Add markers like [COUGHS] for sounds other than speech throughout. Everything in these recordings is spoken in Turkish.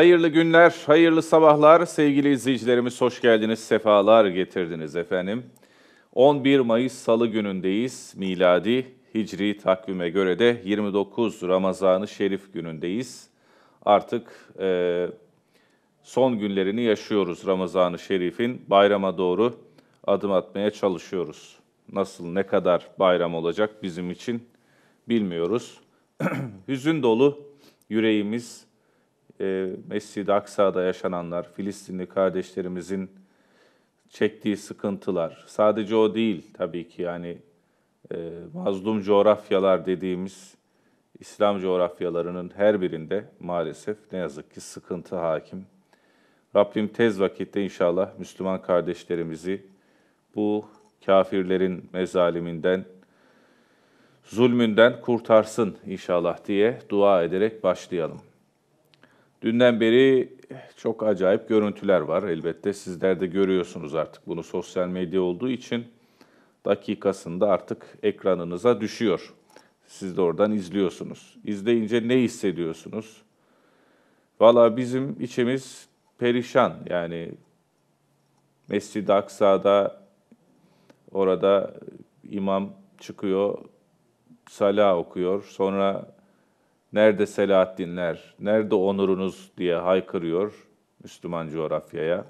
Hayırlı günler, hayırlı sabahlar sevgili izleyicilerimiz. Hoş geldiniz, sefalar getirdiniz efendim. 11 Mayıs Salı günündeyiz. Miladi Hicri takvime göre de 29 Ramazan-ı Şerif günündeyiz. Artık e, son günlerini yaşıyoruz Ramazan-ı Şerif'in. Bayrama doğru adım atmaya çalışıyoruz. Nasıl, ne kadar bayram olacak bizim için bilmiyoruz. [CLEARS THROAT] Hüzün dolu yüreğimiz, e, Mescid-i Aksa'da yaşananlar, Filistinli kardeşlerimizin çektiği sıkıntılar, sadece o değil tabii ki yani e, mazlum coğrafyalar dediğimiz İslam coğrafyalarının her birinde maalesef ne yazık ki sıkıntı hakim. Rabbim tez vakitte inşallah Müslüman kardeşlerimizi bu kafirlerin mezaliminden, zulmünden kurtarsın inşallah diye dua ederek başlayalım. Dünden beri çok acayip görüntüler var. Elbette sizler de görüyorsunuz artık bunu sosyal medya olduğu için dakikasında artık ekranınıza düşüyor. Siz de oradan izliyorsunuz. İzleyince ne hissediyorsunuz? Valla bizim içimiz perişan. Yani Mescid-i Aksa'da orada imam çıkıyor, sala okuyor. Sonra Nerede Selahaddinler, nerede onurunuz diye haykırıyor Müslüman coğrafyaya.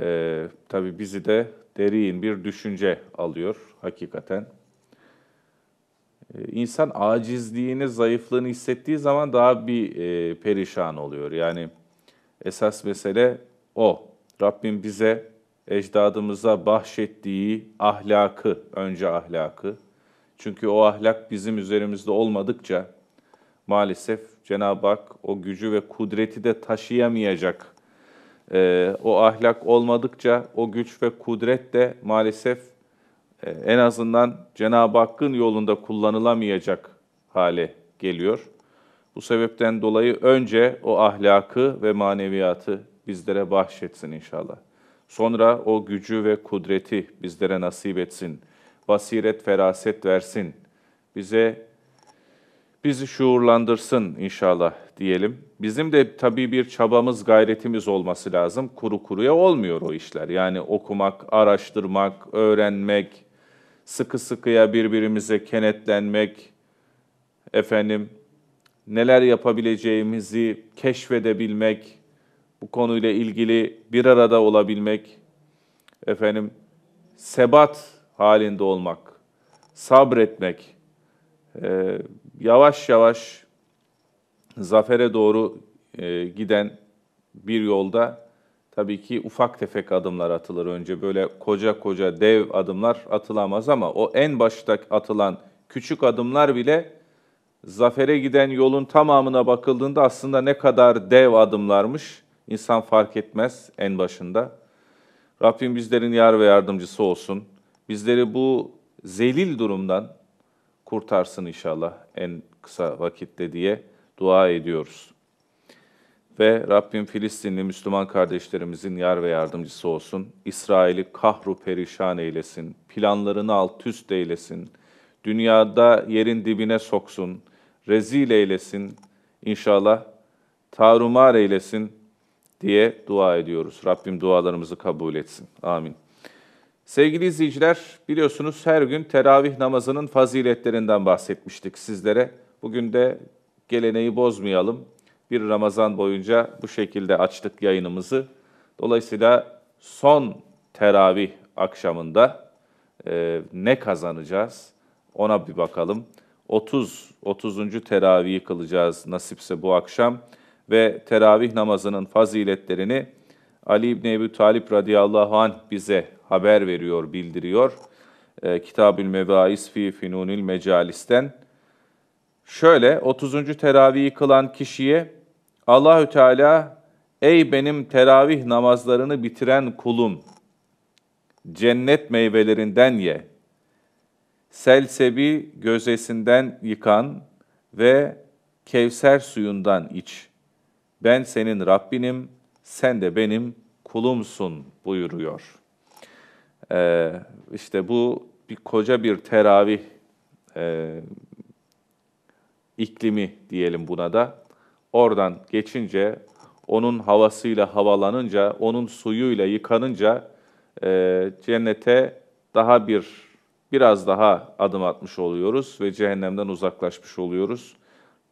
Ee, tabii bizi de derin bir düşünce alıyor hakikaten. Ee, insan acizliğini, zayıflığını hissettiği zaman daha bir e, perişan oluyor. Yani esas mesele o. Rabbim bize, ecdadımıza bahşettiği ahlakı, önce ahlakı. Çünkü o ahlak bizim üzerimizde olmadıkça maalesef Cenab-ı Hak o gücü ve kudreti de taşıyamayacak. E, o ahlak olmadıkça o güç ve kudret de maalesef e, en azından Cenab-ı Hakk'ın yolunda kullanılamayacak hale geliyor. Bu sebepten dolayı önce o ahlakı ve maneviyatı bizlere bahşetsin inşallah. Sonra o gücü ve kudreti bizlere nasip etsin. Basiret, feraset versin. Bize bizi şuurlandırsın inşallah diyelim. Bizim de tabii bir çabamız, gayretimiz olması lazım. Kuru kuruya olmuyor o işler. Yani okumak, araştırmak, öğrenmek, sıkı sıkıya birbirimize kenetlenmek, efendim neler yapabileceğimizi keşfedebilmek, bu konuyla ilgili bir arada olabilmek, efendim sebat halinde olmak, sabretmek, e, yavaş yavaş zafere doğru e, giden bir yolda tabii ki ufak tefek adımlar atılır önce. Böyle koca koca dev adımlar atılamaz ama o en başta atılan küçük adımlar bile zafere giden yolun tamamına bakıldığında aslında ne kadar dev adımlarmış insan fark etmez en başında. Rabbim bizlerin yar ve yardımcısı olsun. Bizleri bu zelil durumdan, kurtarsın inşallah en kısa vakitte diye dua ediyoruz. Ve Rabbim Filistinli Müslüman kardeşlerimizin yar ve yardımcısı olsun. İsrail'i kahru perişan eylesin. Planlarını alt üst eylesin. Dünyada yerin dibine soksun. Rezil eylesin. İnşallah tarumar eylesin diye dua ediyoruz. Rabbim dualarımızı kabul etsin. Amin. Sevgili izleyiciler, biliyorsunuz her gün teravih namazının faziletlerinden bahsetmiştik sizlere. Bugün de geleneği bozmayalım. Bir Ramazan boyunca bu şekilde açtık yayınımızı. Dolayısıyla son teravih akşamında e, ne kazanacağız ona bir bakalım. 30 30. teravihi kılacağız nasipse bu akşam ve teravih namazının faziletlerini Ali İbni Ebu Talip radıyallahu anh bize haber veriyor, bildiriyor. E, Kitab-ül Mevais fi Finunil Mecalis'ten şöyle 30. teravihi kılan kişiye Allahü Teala ey benim teravih namazlarını bitiren kulum cennet meyvelerinden ye. Selsebi gözesinden yıkan ve Kevser suyundan iç. Ben senin Rabbinim, sen de benim kulumsun buyuruyor.'' Ee, işte bu bir koca bir teravih e, iklimi diyelim buna da. Oradan geçince, onun havasıyla havalanınca, onun suyuyla yıkanınca e, cennete daha bir, biraz daha adım atmış oluyoruz ve cehennemden uzaklaşmış oluyoruz.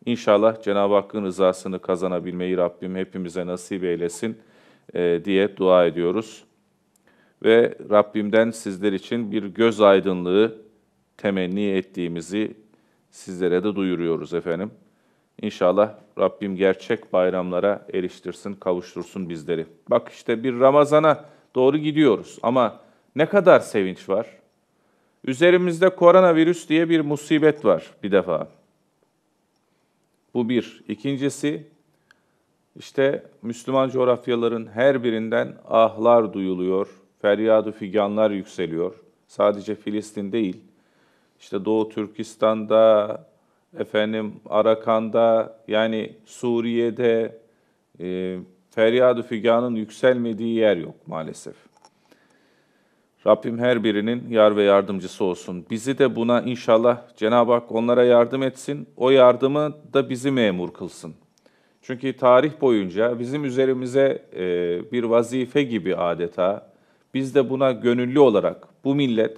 İnşallah Cenab-ı Hakk'ın rızasını kazanabilmeyi Rabbim hepimize nasip eylesin e, diye dua ediyoruz ve Rabbimden sizler için bir göz aydınlığı temenni ettiğimizi sizlere de duyuruyoruz efendim. İnşallah Rabbim gerçek bayramlara eriştirsin, kavuştursun bizleri. Bak işte bir Ramazan'a doğru gidiyoruz ama ne kadar sevinç var. Üzerimizde koronavirüs diye bir musibet var bir defa. Bu bir. İkincisi işte Müslüman coğrafyaların her birinden ahlar duyuluyor, feryadu figanlar yükseliyor. Sadece Filistin değil, işte Doğu Türkistan'da, efendim Arakan'da, yani Suriye'de e, feryadu figanın yükselmediği yer yok maalesef. Rabbim her birinin yar ve yardımcısı olsun. Bizi de buna inşallah Cenab-ı Hak onlara yardım etsin. O yardımı da bizi memur kılsın. Çünkü tarih boyunca bizim üzerimize e, bir vazife gibi adeta biz de buna gönüllü olarak bu millet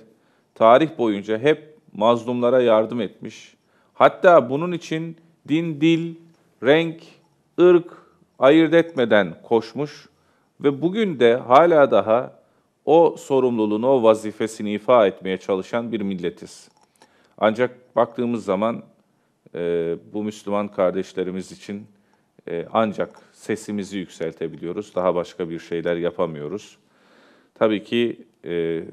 tarih boyunca hep mazlumlara yardım etmiş. Hatta bunun için din, dil, renk, ırk ayırt etmeden koşmuş ve bugün de hala daha o sorumluluğunu, o vazifesini ifa etmeye çalışan bir milletiz. Ancak baktığımız zaman e, bu Müslüman kardeşlerimiz için e, ancak sesimizi yükseltebiliyoruz. Daha başka bir şeyler yapamıyoruz. Tabii ki e,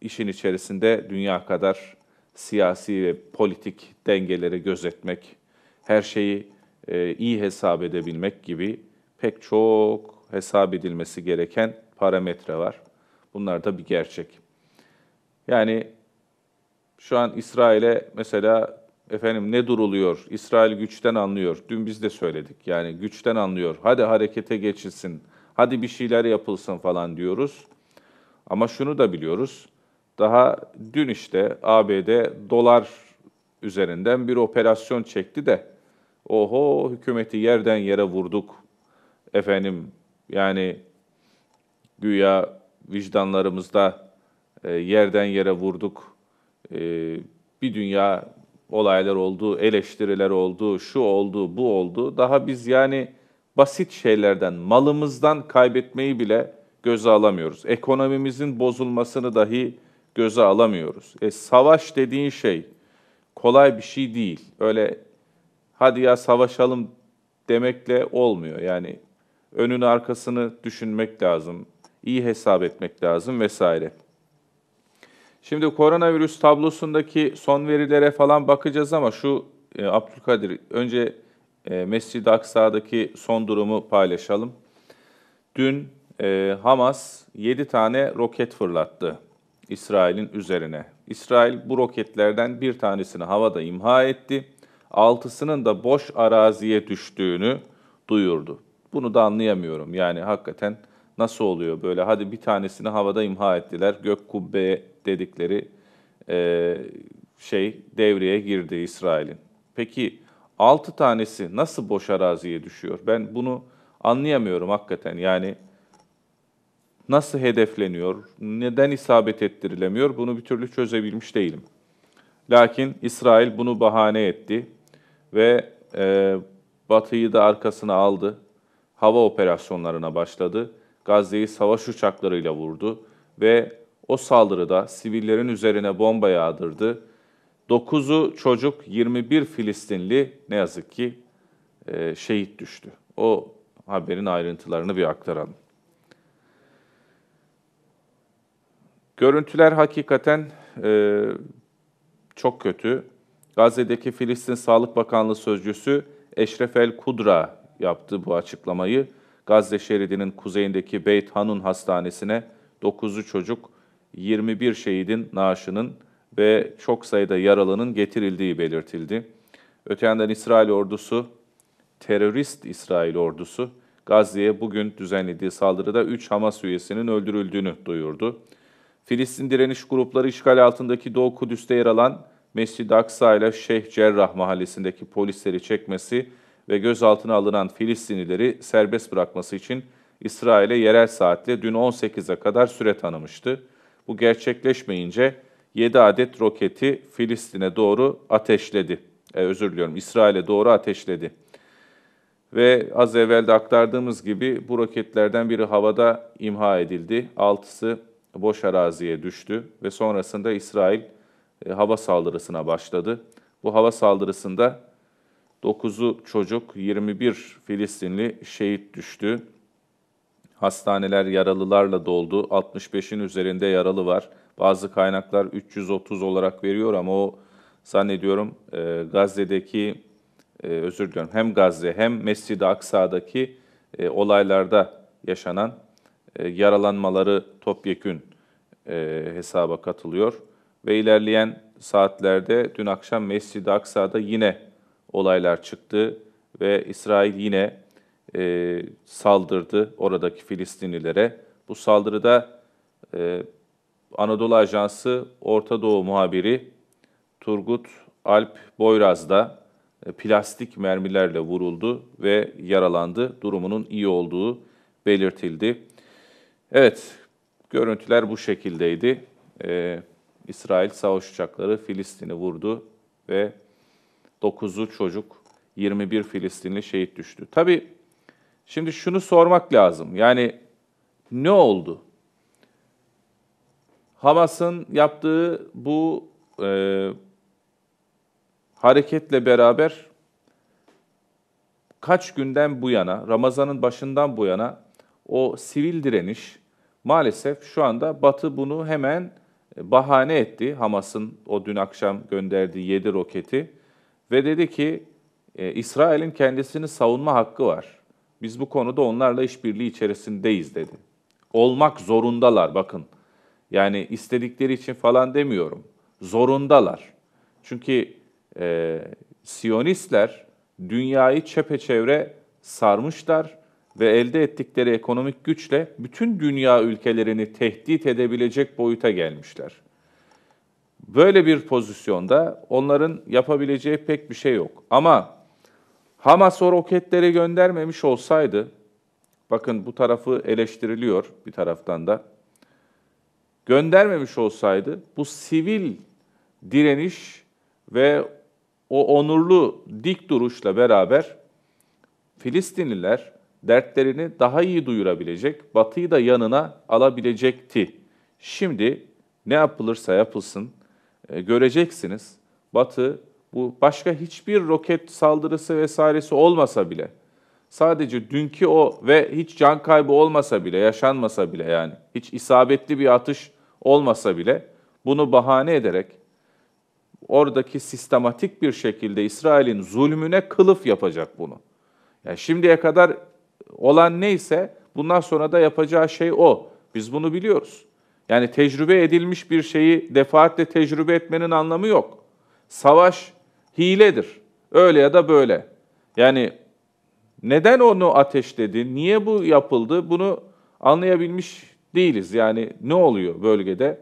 işin içerisinde dünya kadar siyasi ve politik dengeleri gözetmek, her şeyi e, iyi hesap edebilmek gibi pek çok hesap edilmesi gereken parametre var. Bunlar da bir gerçek. Yani şu an İsrail'e mesela efendim ne duruluyor? İsrail güçten anlıyor. Dün biz de söyledik. Yani güçten anlıyor. Hadi harekete geçilsin. Hadi bir şeyler yapılsın falan diyoruz. Ama şunu da biliyoruz. Daha dün işte ABD dolar üzerinden bir operasyon çekti de oho hükümeti yerden yere vurduk. Efendim yani güya vicdanlarımızda e, yerden yere vurduk. E, bir dünya olaylar oldu, eleştiriler oldu, şu oldu, bu oldu. Daha biz yani basit şeylerden, malımızdan kaybetmeyi bile göze alamıyoruz. Ekonomimizin bozulmasını dahi göze alamıyoruz. E, savaş dediğin şey kolay bir şey değil. Öyle hadi ya savaşalım demekle olmuyor. Yani önün arkasını düşünmek lazım, iyi hesap etmek lazım vesaire. Şimdi koronavirüs tablosundaki son verilere falan bakacağız ama şu e, Abdülkadir önce e, Mescid-i Aksa'daki son durumu paylaşalım. Dün e, Hamas 7 tane roket fırlattı İsrail'in üzerine. İsrail bu roketlerden bir tanesini havada imha etti. Altısının da boş araziye düştüğünü duyurdu. Bunu da anlayamıyorum. Yani hakikaten nasıl oluyor böyle? Hadi bir tanesini havada imha ettiler. Gök kubbe dedikleri e, şey devreye girdi İsrail'in. Peki 6 tanesi nasıl boş araziye düşüyor? Ben bunu anlayamıyorum hakikaten. Yani nasıl hedefleniyor, neden isabet ettirilemiyor bunu bir türlü çözebilmiş değilim. Lakin İsrail bunu bahane etti ve e, Batı'yı da arkasına aldı. Hava operasyonlarına başladı. Gazze'yi savaş uçaklarıyla vurdu ve o saldırıda sivillerin üzerine bomba yağdırdı. 9'u çocuk 21 Filistinli ne yazık ki e, şehit düştü. O haberin ayrıntılarını bir aktaralım. Görüntüler hakikaten e, çok kötü. Gazze'deki Filistin Sağlık Bakanlığı Sözcüsü Eşref El Kudra yaptı bu açıklamayı. Gazze şeridinin kuzeyindeki Beyt Hanun Hastanesi'ne 9'u çocuk, 21 şehidin naaşının ve çok sayıda yaralının getirildiği belirtildi. Öte yandan İsrail ordusu, terörist İsrail ordusu, Gazze'ye bugün düzenlediği saldırıda 3 Hamas üyesinin öldürüldüğünü duyurdu. Filistin direniş grupları işgal altındaki Doğu Kudüs'te yer alan Mescid-i Aksa ile Şeyh Cerrah mahallesindeki polisleri çekmesi ve gözaltına alınan Filistinlileri serbest bırakması için İsrail'e yerel saatle dün 18'e kadar süre tanımıştı. Bu gerçekleşmeyince 7 adet roketi Filistin'e doğru ateşledi. E, özür diliyorum İsrail'e doğru ateşledi. Ve az evvel de aktardığımız gibi bu roketlerden biri havada imha edildi. Altısı boş araziye düştü ve sonrasında İsrail e, hava saldırısına başladı. Bu hava saldırısında 9'u çocuk, 21 Filistinli şehit düştü. Hastaneler yaralılarla doldu. 65'in üzerinde yaralı var. Bazı kaynaklar 330 olarak veriyor ama o zannediyorum e, Gazze'deki, e, özür diliyorum hem Gazze hem Mescid-i Aksa'daki e, olaylarda yaşanan e, yaralanmaları topyekün e, hesaba katılıyor. Ve ilerleyen saatlerde dün akşam Mescid-i Aksa'da yine olaylar çıktı ve İsrail yine e, saldırdı oradaki Filistinlilere. Bu saldırıda e, Anadolu Ajansı Orta Doğu muhabiri Turgut Alp Boyraz da e, plastik mermilerle vuruldu ve yaralandı. Durumunun iyi olduğu belirtildi. Evet, görüntüler bu şekildeydi. Ee, İsrail savaş uçakları Filistin'i vurdu ve 9'u çocuk, 21 Filistinli şehit düştü. Tabii şimdi şunu sormak lazım. Yani ne oldu? Hamas'ın yaptığı bu e, hareketle beraber kaç günden bu yana, Ramazan'ın başından bu yana o sivil direniş maalesef şu anda Batı bunu hemen e, bahane etti. Hamas'ın o dün akşam gönderdiği 7 roketi ve dedi ki e, İsrail'in kendisini savunma hakkı var. Biz bu konuda onlarla işbirliği içerisindeyiz dedi. Olmak zorundalar bakın. Yani istedikleri için falan demiyorum. Zorundalar. Çünkü e, Siyonistler dünyayı çepeçevre sarmışlar ve elde ettikleri ekonomik güçle bütün dünya ülkelerini tehdit edebilecek boyuta gelmişler. Böyle bir pozisyonda onların yapabileceği pek bir şey yok. Ama Hamas o roketleri göndermemiş olsaydı, bakın bu tarafı eleştiriliyor bir taraftan da, göndermemiş olsaydı bu sivil direniş ve o onurlu dik duruşla beraber Filistinliler dertlerini daha iyi duyurabilecek, batıyı da yanına alabilecekti. Şimdi ne yapılırsa yapılsın e, göreceksiniz. Batı bu başka hiçbir roket saldırısı vesairesi olmasa bile sadece dünkü o ve hiç can kaybı olmasa bile, yaşanmasa bile yani hiç isabetli bir atış olmasa bile bunu bahane ederek oradaki sistematik bir şekilde İsrail'in zulmüne kılıf yapacak bunu. Yani şimdiye kadar olan neyse bundan sonra da yapacağı şey o. Biz bunu biliyoruz. Yani tecrübe edilmiş bir şeyi defaatle tecrübe etmenin anlamı yok. Savaş hiledir. Öyle ya da böyle. Yani neden onu ateşledi, niye bu yapıldı bunu anlayabilmiş değiliz. Yani ne oluyor bölgede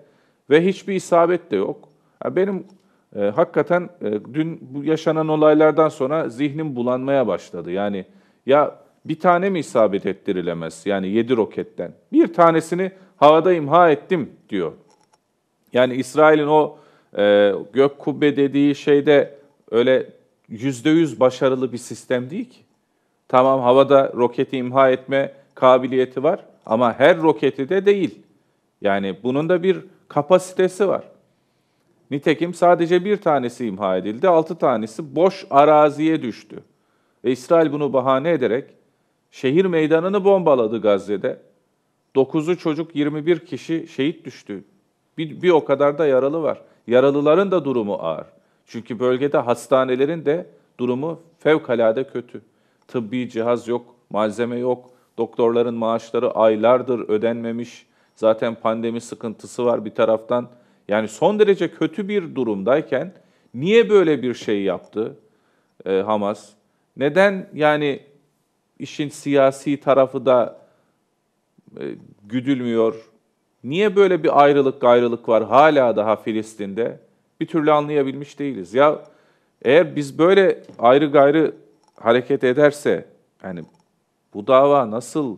ve hiçbir isabet de yok. benim e, hakikaten e, dün bu yaşanan olaylardan sonra zihnim bulanmaya başladı. Yani ya bir tane mi isabet ettirilemez? Yani yedi roketten. Bir tanesini havada imha ettim diyor. Yani İsrail'in o e, gök kubbe dediği şeyde öyle yüzde yüz başarılı bir sistem değil ki. Tamam havada roketi imha etme kabiliyeti var ama her roketi de değil. Yani bunun da bir kapasitesi var. Nitekim sadece bir tanesi imha edildi, altı tanesi boş araziye düştü. Ve İsrail bunu bahane ederek şehir meydanını bombaladı Gazze'de. 9'u çocuk 21 kişi şehit düştü. Bir, bir o kadar da yaralı var. Yaralıların da durumu ağır. Çünkü bölgede hastanelerin de durumu fevkalade kötü. Tıbbi cihaz yok, malzeme yok. Doktorların maaşları aylardır ödenmemiş. Zaten pandemi sıkıntısı var bir taraftan. Yani son derece kötü bir durumdayken niye böyle bir şey yaptı e, Hamas? Neden yani işin siyasi tarafı da e, güdülmüyor. Niye böyle bir ayrılık gayrılık var hala daha Filistin'de? Bir türlü anlayabilmiş değiliz. Ya eğer biz böyle ayrı gayrı hareket ederse yani bu dava nasıl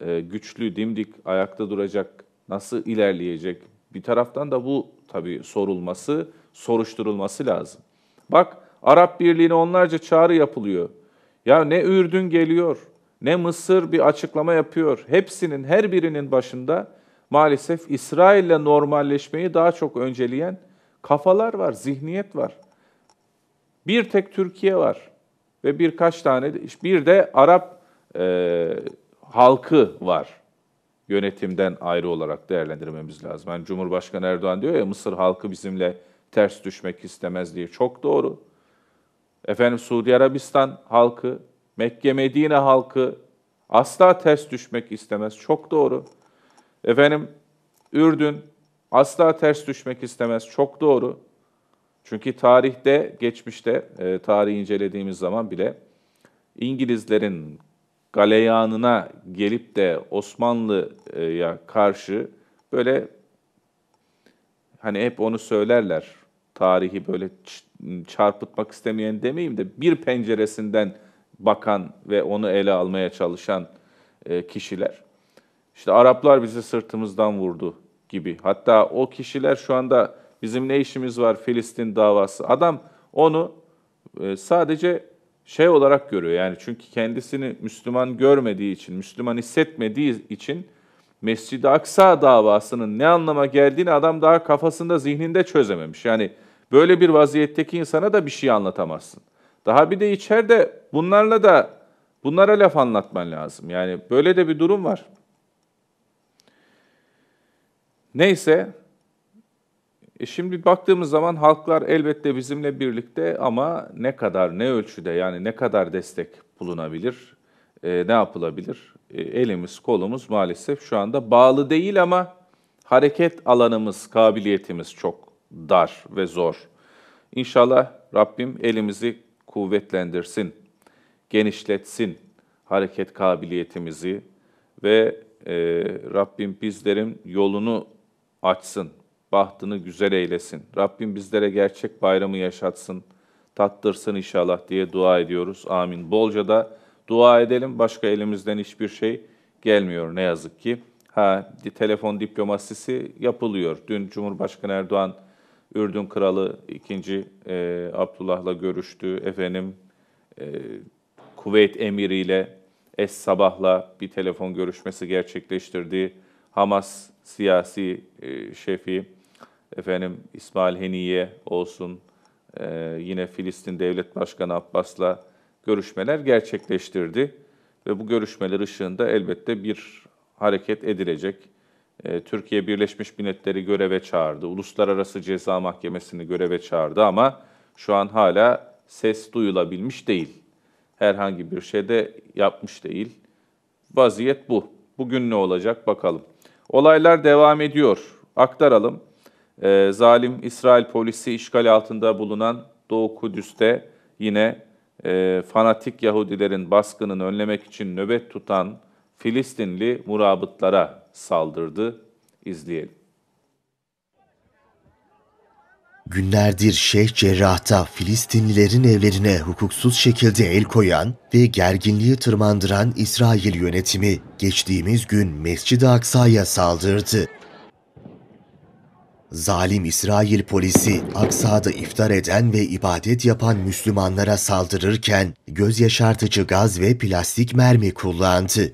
e, güçlü, dimdik ayakta duracak, nasıl ilerleyecek? Bir taraftan da bu tabii sorulması, soruşturulması lazım. Bak Arap Birliği'ne onlarca çağrı yapılıyor. Ya ne Ürdün geliyor, ne Mısır bir açıklama yapıyor. Hepsinin, her birinin başında maalesef İsrail'le normalleşmeyi daha çok önceleyen kafalar var, zihniyet var. Bir tek Türkiye var ve birkaç tane, bir de Arap e, halkı var yönetimden ayrı olarak değerlendirmemiz lazım. Yani Cumhurbaşkanı Erdoğan diyor ya Mısır halkı bizimle ters düşmek istemez diye. Çok doğru. Efendim Suudi Arabistan halkı, Mekke Medine halkı asla ters düşmek istemez. Çok doğru. Efendim Ürdün asla ters düşmek istemez. Çok doğru. Çünkü tarihte, geçmişte, e, tarihi incelediğimiz zaman bile İngilizlerin galeyanına gelip de Osmanlı'ya karşı böyle hani hep onu söylerler tarihi böyle çarpıtmak istemeyen demeyeyim de bir penceresinden bakan ve onu ele almaya çalışan e, kişiler. İşte Araplar bizi sırtımızdan vurdu gibi. Hatta o kişiler şu anda bizim ne işimiz var Filistin davası. Adam onu e, sadece şey olarak görüyor. Yani çünkü kendisini Müslüman görmediği için, Müslüman hissetmediği için Mescid-i Aksa davasının ne anlama geldiğini adam daha kafasında, zihninde çözememiş. Yani Böyle bir vaziyetteki insana da bir şey anlatamazsın. Daha bir de içeride bunlarla da bunlara laf anlatman lazım. Yani böyle de bir durum var. Neyse e şimdi baktığımız zaman halklar elbette bizimle birlikte ama ne kadar, ne ölçüde yani ne kadar destek bulunabilir, e, ne yapılabilir? E, elimiz, kolumuz maalesef şu anda bağlı değil ama hareket alanımız, kabiliyetimiz çok dar ve zor. İnşallah Rabbim elimizi kuvvetlendirsin, genişletsin hareket kabiliyetimizi ve e, Rabbim bizlerin yolunu açsın, bahtını güzel eylesin. Rabbim bizlere gerçek bayramı yaşatsın, tattırsın inşallah diye dua ediyoruz. Amin. Bolca da dua edelim. Başka elimizden hiçbir şey gelmiyor ne yazık ki. Ha, telefon diplomasisi yapılıyor. Dün Cumhurbaşkanı Erdoğan Ürdün Kralı 2. E, Abdullah'la görüştü. Efendim e, Kuveyt emiriyle Es Sabah'la bir telefon görüşmesi gerçekleştirdi. Hamas siyasi e, şefi efendim İsmail Heniye olsun e, yine Filistin Devlet Başkanı Abbas'la görüşmeler gerçekleştirdi ve bu görüşmeler ışığında elbette bir hareket edilecek. Ee, Türkiye Birleşmiş Milletleri göreve çağırdı. Uluslararası Ceza Mahkemesi'ni göreve çağırdı ama şu an hala ses duyulabilmiş değil. Herhangi bir şey de yapmış değil. Vaziyet bu. Bugün ne olacak bakalım. Olaylar devam ediyor. Aktaralım. Ee, zalim İsrail polisi işgal altında bulunan Doğu Kudüs'te yine e, fanatik Yahudilerin baskının önlemek için nöbet tutan Filistinli murabıtlara saldırdı. İzleyelim. Günlerdir Şeyh Cerrah'ta Filistinlilerin evlerine hukuksuz şekilde el koyan ve gerginliği tırmandıran İsrail yönetimi geçtiğimiz gün Mescid-i Aksa'ya saldırdı. Zalim İsrail polisi Aksa'da iftar eden ve ibadet yapan Müslümanlara saldırırken göz yaşartıcı gaz ve plastik mermi kullandı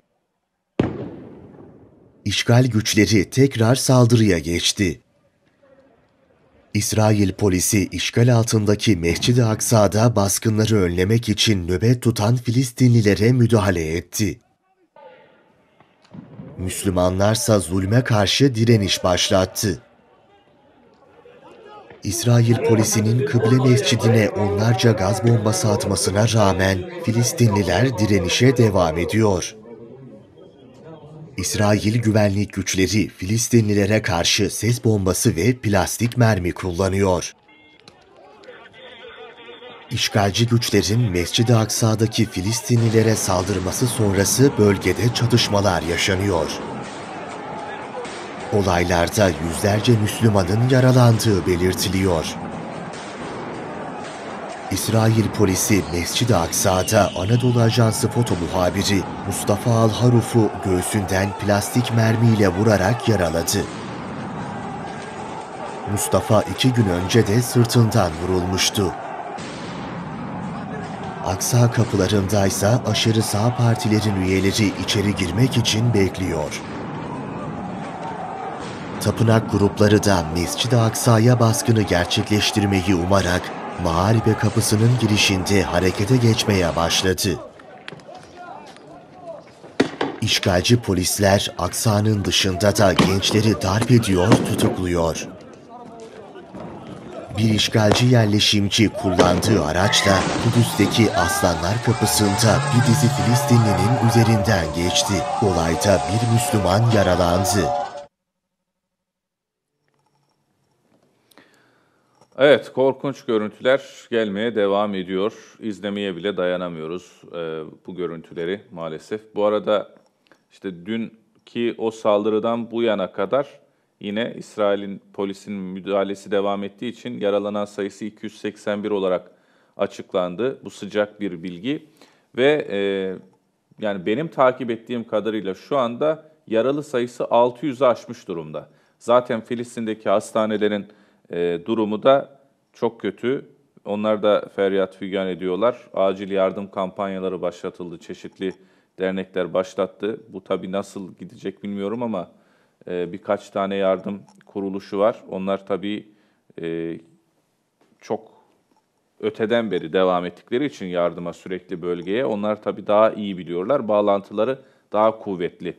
işgal güçleri tekrar saldırıya geçti. İsrail polisi işgal altındaki Mescid-i Aksa'da baskınları önlemek için nöbet tutan Filistinlilere müdahale etti. Müslümanlarsa zulme karşı direniş başlattı. İsrail polisinin kıble mescidine onlarca gaz bombası atmasına rağmen Filistinliler direnişe devam ediyor. İsrail güvenlik güçleri Filistinlilere karşı ses bombası ve plastik mermi kullanıyor. İşgalci güçlerin Mescid-i Aksa'daki Filistinlilere saldırması sonrası bölgede çatışmalar yaşanıyor. Olaylarda yüzlerce Müslümanın yaralandığı belirtiliyor. İsrail polisi Mescid-i Aksa'da Anadolu Ajansı foto muhabiri Mustafa Alharuf'u göğsünden plastik mermiyle vurarak yaraladı. Mustafa iki gün önce de sırtından vurulmuştu. Aksa kapılarındaysa aşırı sağ partilerin üyeleri içeri girmek için bekliyor. Tapınak grupları da Mescid-i Aksa'ya baskını gerçekleştirmeyi umarak mağaribe kapısının girişinde harekete geçmeye başladı. İşgalci polisler aksanın dışında da gençleri darp ediyor, tutukluyor. Bir işgalci yerleşimci kullandığı araçla Kudüs'teki Aslanlar Kapısı'nda bir dizi Filistinlinin üzerinden geçti. Olayda bir Müslüman yaralandı. Evet, korkunç görüntüler gelmeye devam ediyor. İzlemeye bile dayanamıyoruz e, bu görüntüleri maalesef. Bu arada işte dünkü o saldırıdan bu yana kadar yine İsrail'in polisin müdahalesi devam ettiği için yaralanan sayısı 281 olarak açıklandı. Bu sıcak bir bilgi ve e, yani benim takip ettiğim kadarıyla şu anda yaralı sayısı 600'ü aşmış durumda. Zaten Filistin'deki hastanelerin e, durumu da çok kötü. Onlar da feryat figan ediyorlar. Acil yardım kampanyaları başlatıldı. Çeşitli dernekler başlattı. Bu tabii nasıl gidecek bilmiyorum ama e, birkaç tane yardım kuruluşu var. Onlar tabii e, çok öteden beri devam ettikleri için yardıma sürekli bölgeye. Onlar tabii daha iyi biliyorlar. Bağlantıları daha kuvvetli.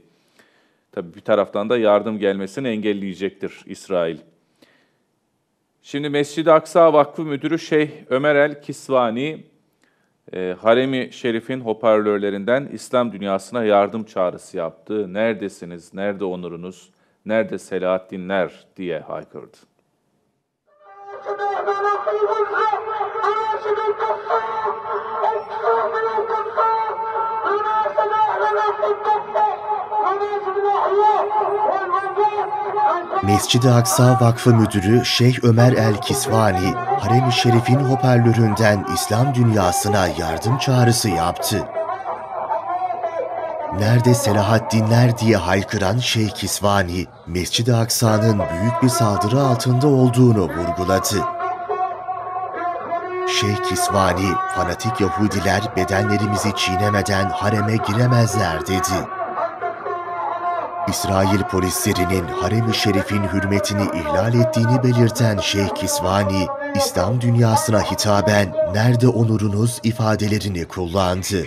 Tabii bir taraftan da yardım gelmesini engelleyecektir İsrail. Şimdi Mescid-i Aksa Vakfı Müdürü Şeyh Ömer El Kisvani, e, Harem-i Şerif'in hoparlörlerinden İslam dünyasına yardım çağrısı yaptı. Neredesiniz, nerede onurunuz, nerede Selahattinler diye haykırdı. Mescid-i Aksa Vakfı Müdürü Şeyh Ömer El Kisvani, Harem-i Şerif'in hoparlöründen İslam dünyasına yardım çağrısı yaptı. Nerede Selahaddinler diye haykıran Şeyh Kisvani, Mescid-i Aksa'nın büyük bir saldırı altında olduğunu vurguladı. Şeyh Kisvani, fanatik Yahudiler bedenlerimizi çiğnemeden hareme giremezler dedi. İsrail polislerinin Harem-i Şerif'in hürmetini ihlal ettiğini belirten Şeyh Kisvani, İslam dünyasına hitaben "Nerede onurunuz?" ifadelerini kullandı.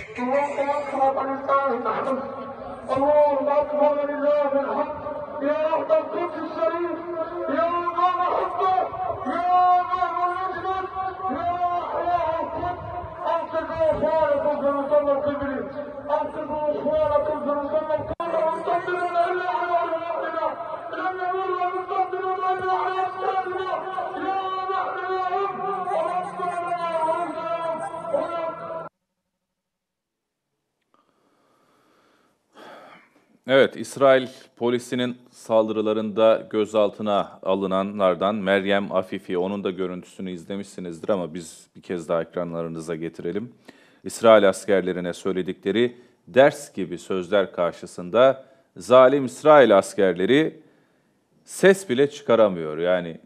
İsrail polisinin saldırılarında gözaltına alınanlardan Meryem Afifi, onun da görüntüsünü izlemişsinizdir ama biz bir kez daha ekranlarınıza getirelim. İsrail askerlerine söyledikleri ders gibi sözler karşısında zalim İsrail askerleri ses bile çıkaramıyor. Yani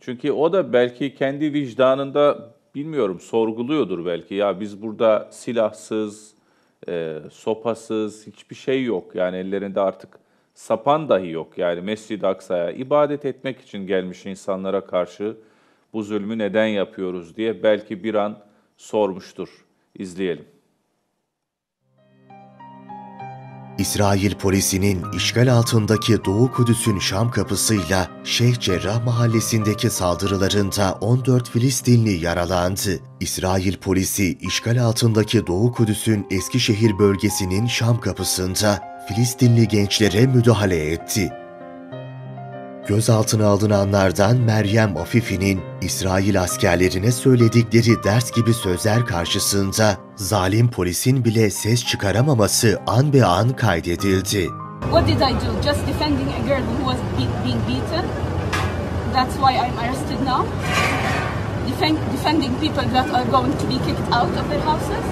çünkü o da belki kendi vicdanında bilmiyorum sorguluyordur belki ya biz burada silahsız, e, sopasız hiçbir şey yok. Yani ellerinde artık sapan dahi yok. Yani Mescid-i Aksa'ya ibadet etmek için gelmiş insanlara karşı bu zulmü neden yapıyoruz diye belki bir an sormuştur. İzleyelim. İsrail polisinin işgal altındaki Doğu Kudüs'ün Şam kapısıyla Şeyh Cerrah mahallesindeki saldırılarında 14 Filistinli yaralandı. İsrail polisi işgal altındaki Doğu Kudüs'ün Eskişehir bölgesinin Şam kapısında Filistinli gençlere müdahale etti gözaltına aldığını anlardan Meryem Afifi'nin İsrail askerlerine söyledikleri ders gibi sözler karşısında zalim polisin bile ses çıkaramaması an be an kaydedildi. What did I do? Just defending a girl who was being beaten. That's why I'm arrested now. Defend, defending people that are going to be kicked out of their houses.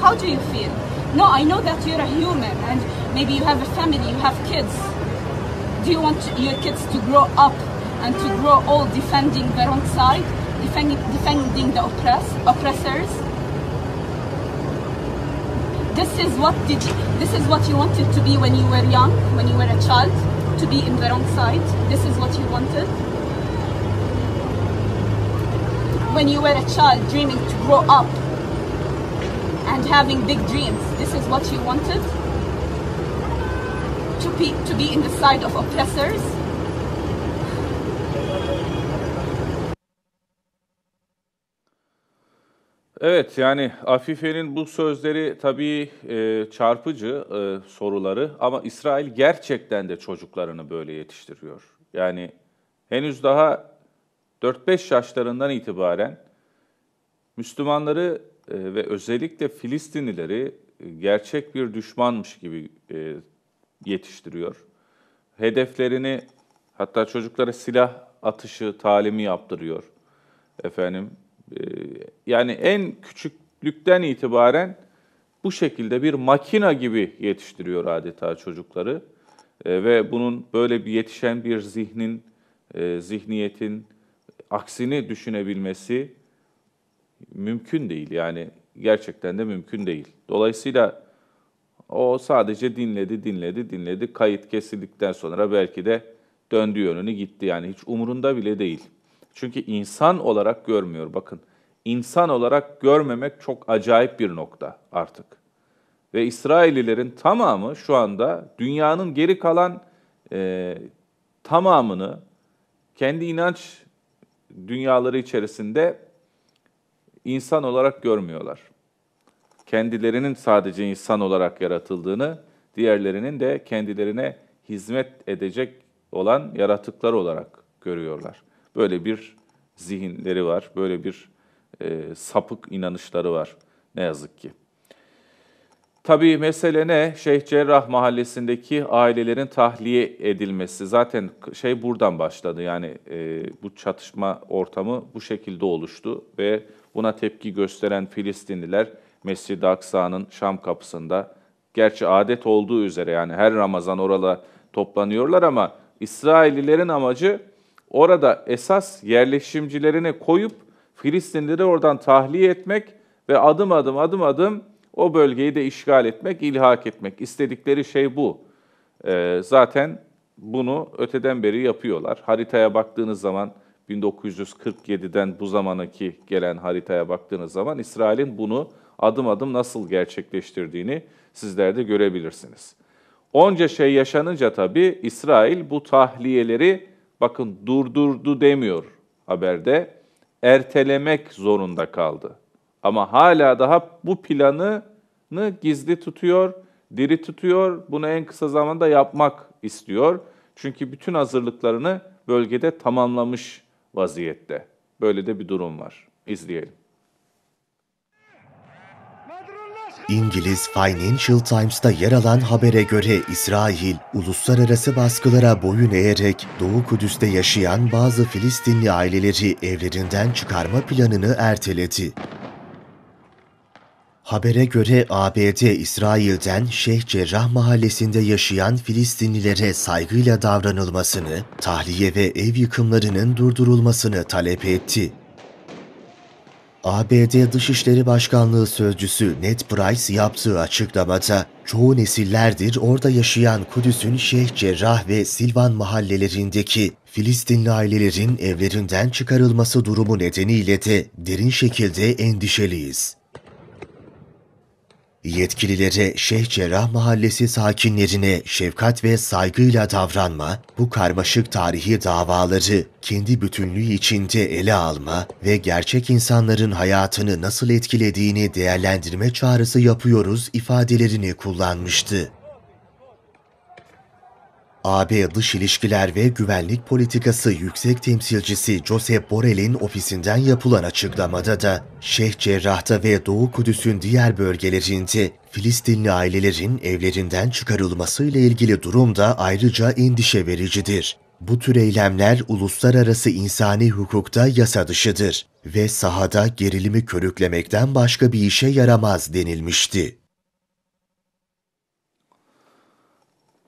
How do you feel? No, I know that you're a human and maybe you have a family, you have kids. do you want your kids to grow up and to grow old defending the wrong side, defending, defending the oppressors? This is what did you, this is what you wanted to be when you were young, when you were a child, to be in the wrong side. This is what you wanted. When you were a child dreaming to grow up and having big dreams, this is what you wanted. to be, to be in the side of oppressors. Evet yani Afife'nin bu sözleri tabii e, çarpıcı e, soruları ama İsrail gerçekten de çocuklarını böyle yetiştiriyor. Yani henüz daha 4-5 yaşlarından itibaren Müslümanları e, ve özellikle Filistinlileri gerçek bir düşmanmış gibi e, yetiştiriyor. Hedeflerini hatta çocuklara silah atışı talimi yaptırıyor. Efendim ee, yani en küçüklükten itibaren bu şekilde bir makina gibi yetiştiriyor adeta çocukları. Ee, ve bunun böyle bir yetişen bir zihnin, e, zihniyetin aksini düşünebilmesi mümkün değil. Yani gerçekten de mümkün değil. Dolayısıyla o sadece dinledi, dinledi, dinledi. Kayıt kesildikten sonra belki de döndü yönünü gitti. Yani hiç umurunda bile değil. Çünkü insan olarak görmüyor. Bakın insan olarak görmemek çok acayip bir nokta artık. Ve İsraililerin tamamı şu anda dünyanın geri kalan e, tamamını kendi inanç dünyaları içerisinde insan olarak görmüyorlar kendilerinin sadece insan olarak yaratıldığını, diğerlerinin de kendilerine hizmet edecek olan yaratıklar olarak görüyorlar. Böyle bir zihinleri var, böyle bir e, sapık inanışları var ne yazık ki. Tabii mesele ne? Şeyh Cerrah mahallesindeki ailelerin tahliye edilmesi. Zaten şey buradan başladı yani e, bu çatışma ortamı bu şekilde oluştu ve buna tepki gösteren Filistinliler Mescid-i Aksa'nın Şam kapısında. Gerçi adet olduğu üzere yani her Ramazan orada toplanıyorlar ama İsraillilerin amacı orada esas yerleşimcilerini koyup Filistinlileri oradan tahliye etmek ve adım adım adım adım o bölgeyi de işgal etmek, ilhak etmek. istedikleri şey bu. Ee, zaten bunu öteden beri yapıyorlar. Haritaya baktığınız zaman 1947'den bu zamana gelen haritaya baktığınız zaman İsrail'in bunu adım adım nasıl gerçekleştirdiğini sizler de görebilirsiniz. Onca şey yaşanınca tabii İsrail bu tahliyeleri bakın durdurdu demiyor haberde. Ertelemek zorunda kaldı. Ama hala daha bu planını gizli tutuyor, diri tutuyor. Bunu en kısa zamanda yapmak istiyor. Çünkü bütün hazırlıklarını bölgede tamamlamış vaziyette. Böyle de bir durum var. İzleyelim. İngiliz Financial Times'ta yer alan habere göre İsrail, uluslararası baskılara boyun eğerek Doğu Kudüs'te yaşayan bazı Filistinli aileleri evlerinden çıkarma planını erteledi. Habere göre ABD, İsrail'den Şeyh Cerrah mahallesinde yaşayan Filistinlilere saygıyla davranılmasını, tahliye ve ev yıkımlarının durdurulmasını talep etti. ABD Dışişleri Başkanlığı Sözcüsü Ned Price yaptığı açıklamada, çoğu nesillerdir orada yaşayan Kudüs'ün Şeyh Cerrah ve Silvan mahallelerindeki Filistinli ailelerin evlerinden çıkarılması durumu nedeniyle de derin şekilde endişeliyiz. Yetkililere Şeyh Cerrah Mahallesi sakinlerine şefkat ve saygıyla davranma, bu karmaşık tarihi davaları kendi bütünlüğü içinde ele alma ve gerçek insanların hayatını nasıl etkilediğini değerlendirme çağrısı yapıyoruz ifadelerini kullanmıştı. AB Dış İlişkiler ve Güvenlik Politikası Yüksek Temsilcisi Josep Borrell'in ofisinden yapılan açıklamada da Şeyh Cerrah'ta ve Doğu Kudüs'ün diğer bölgelerinde Filistinli ailelerin evlerinden çıkarılmasıyla ilgili durum da ayrıca endişe vericidir. Bu tür eylemler uluslararası insani hukukta yasa dışıdır ve sahada gerilimi körüklemekten başka bir işe yaramaz denilmişti.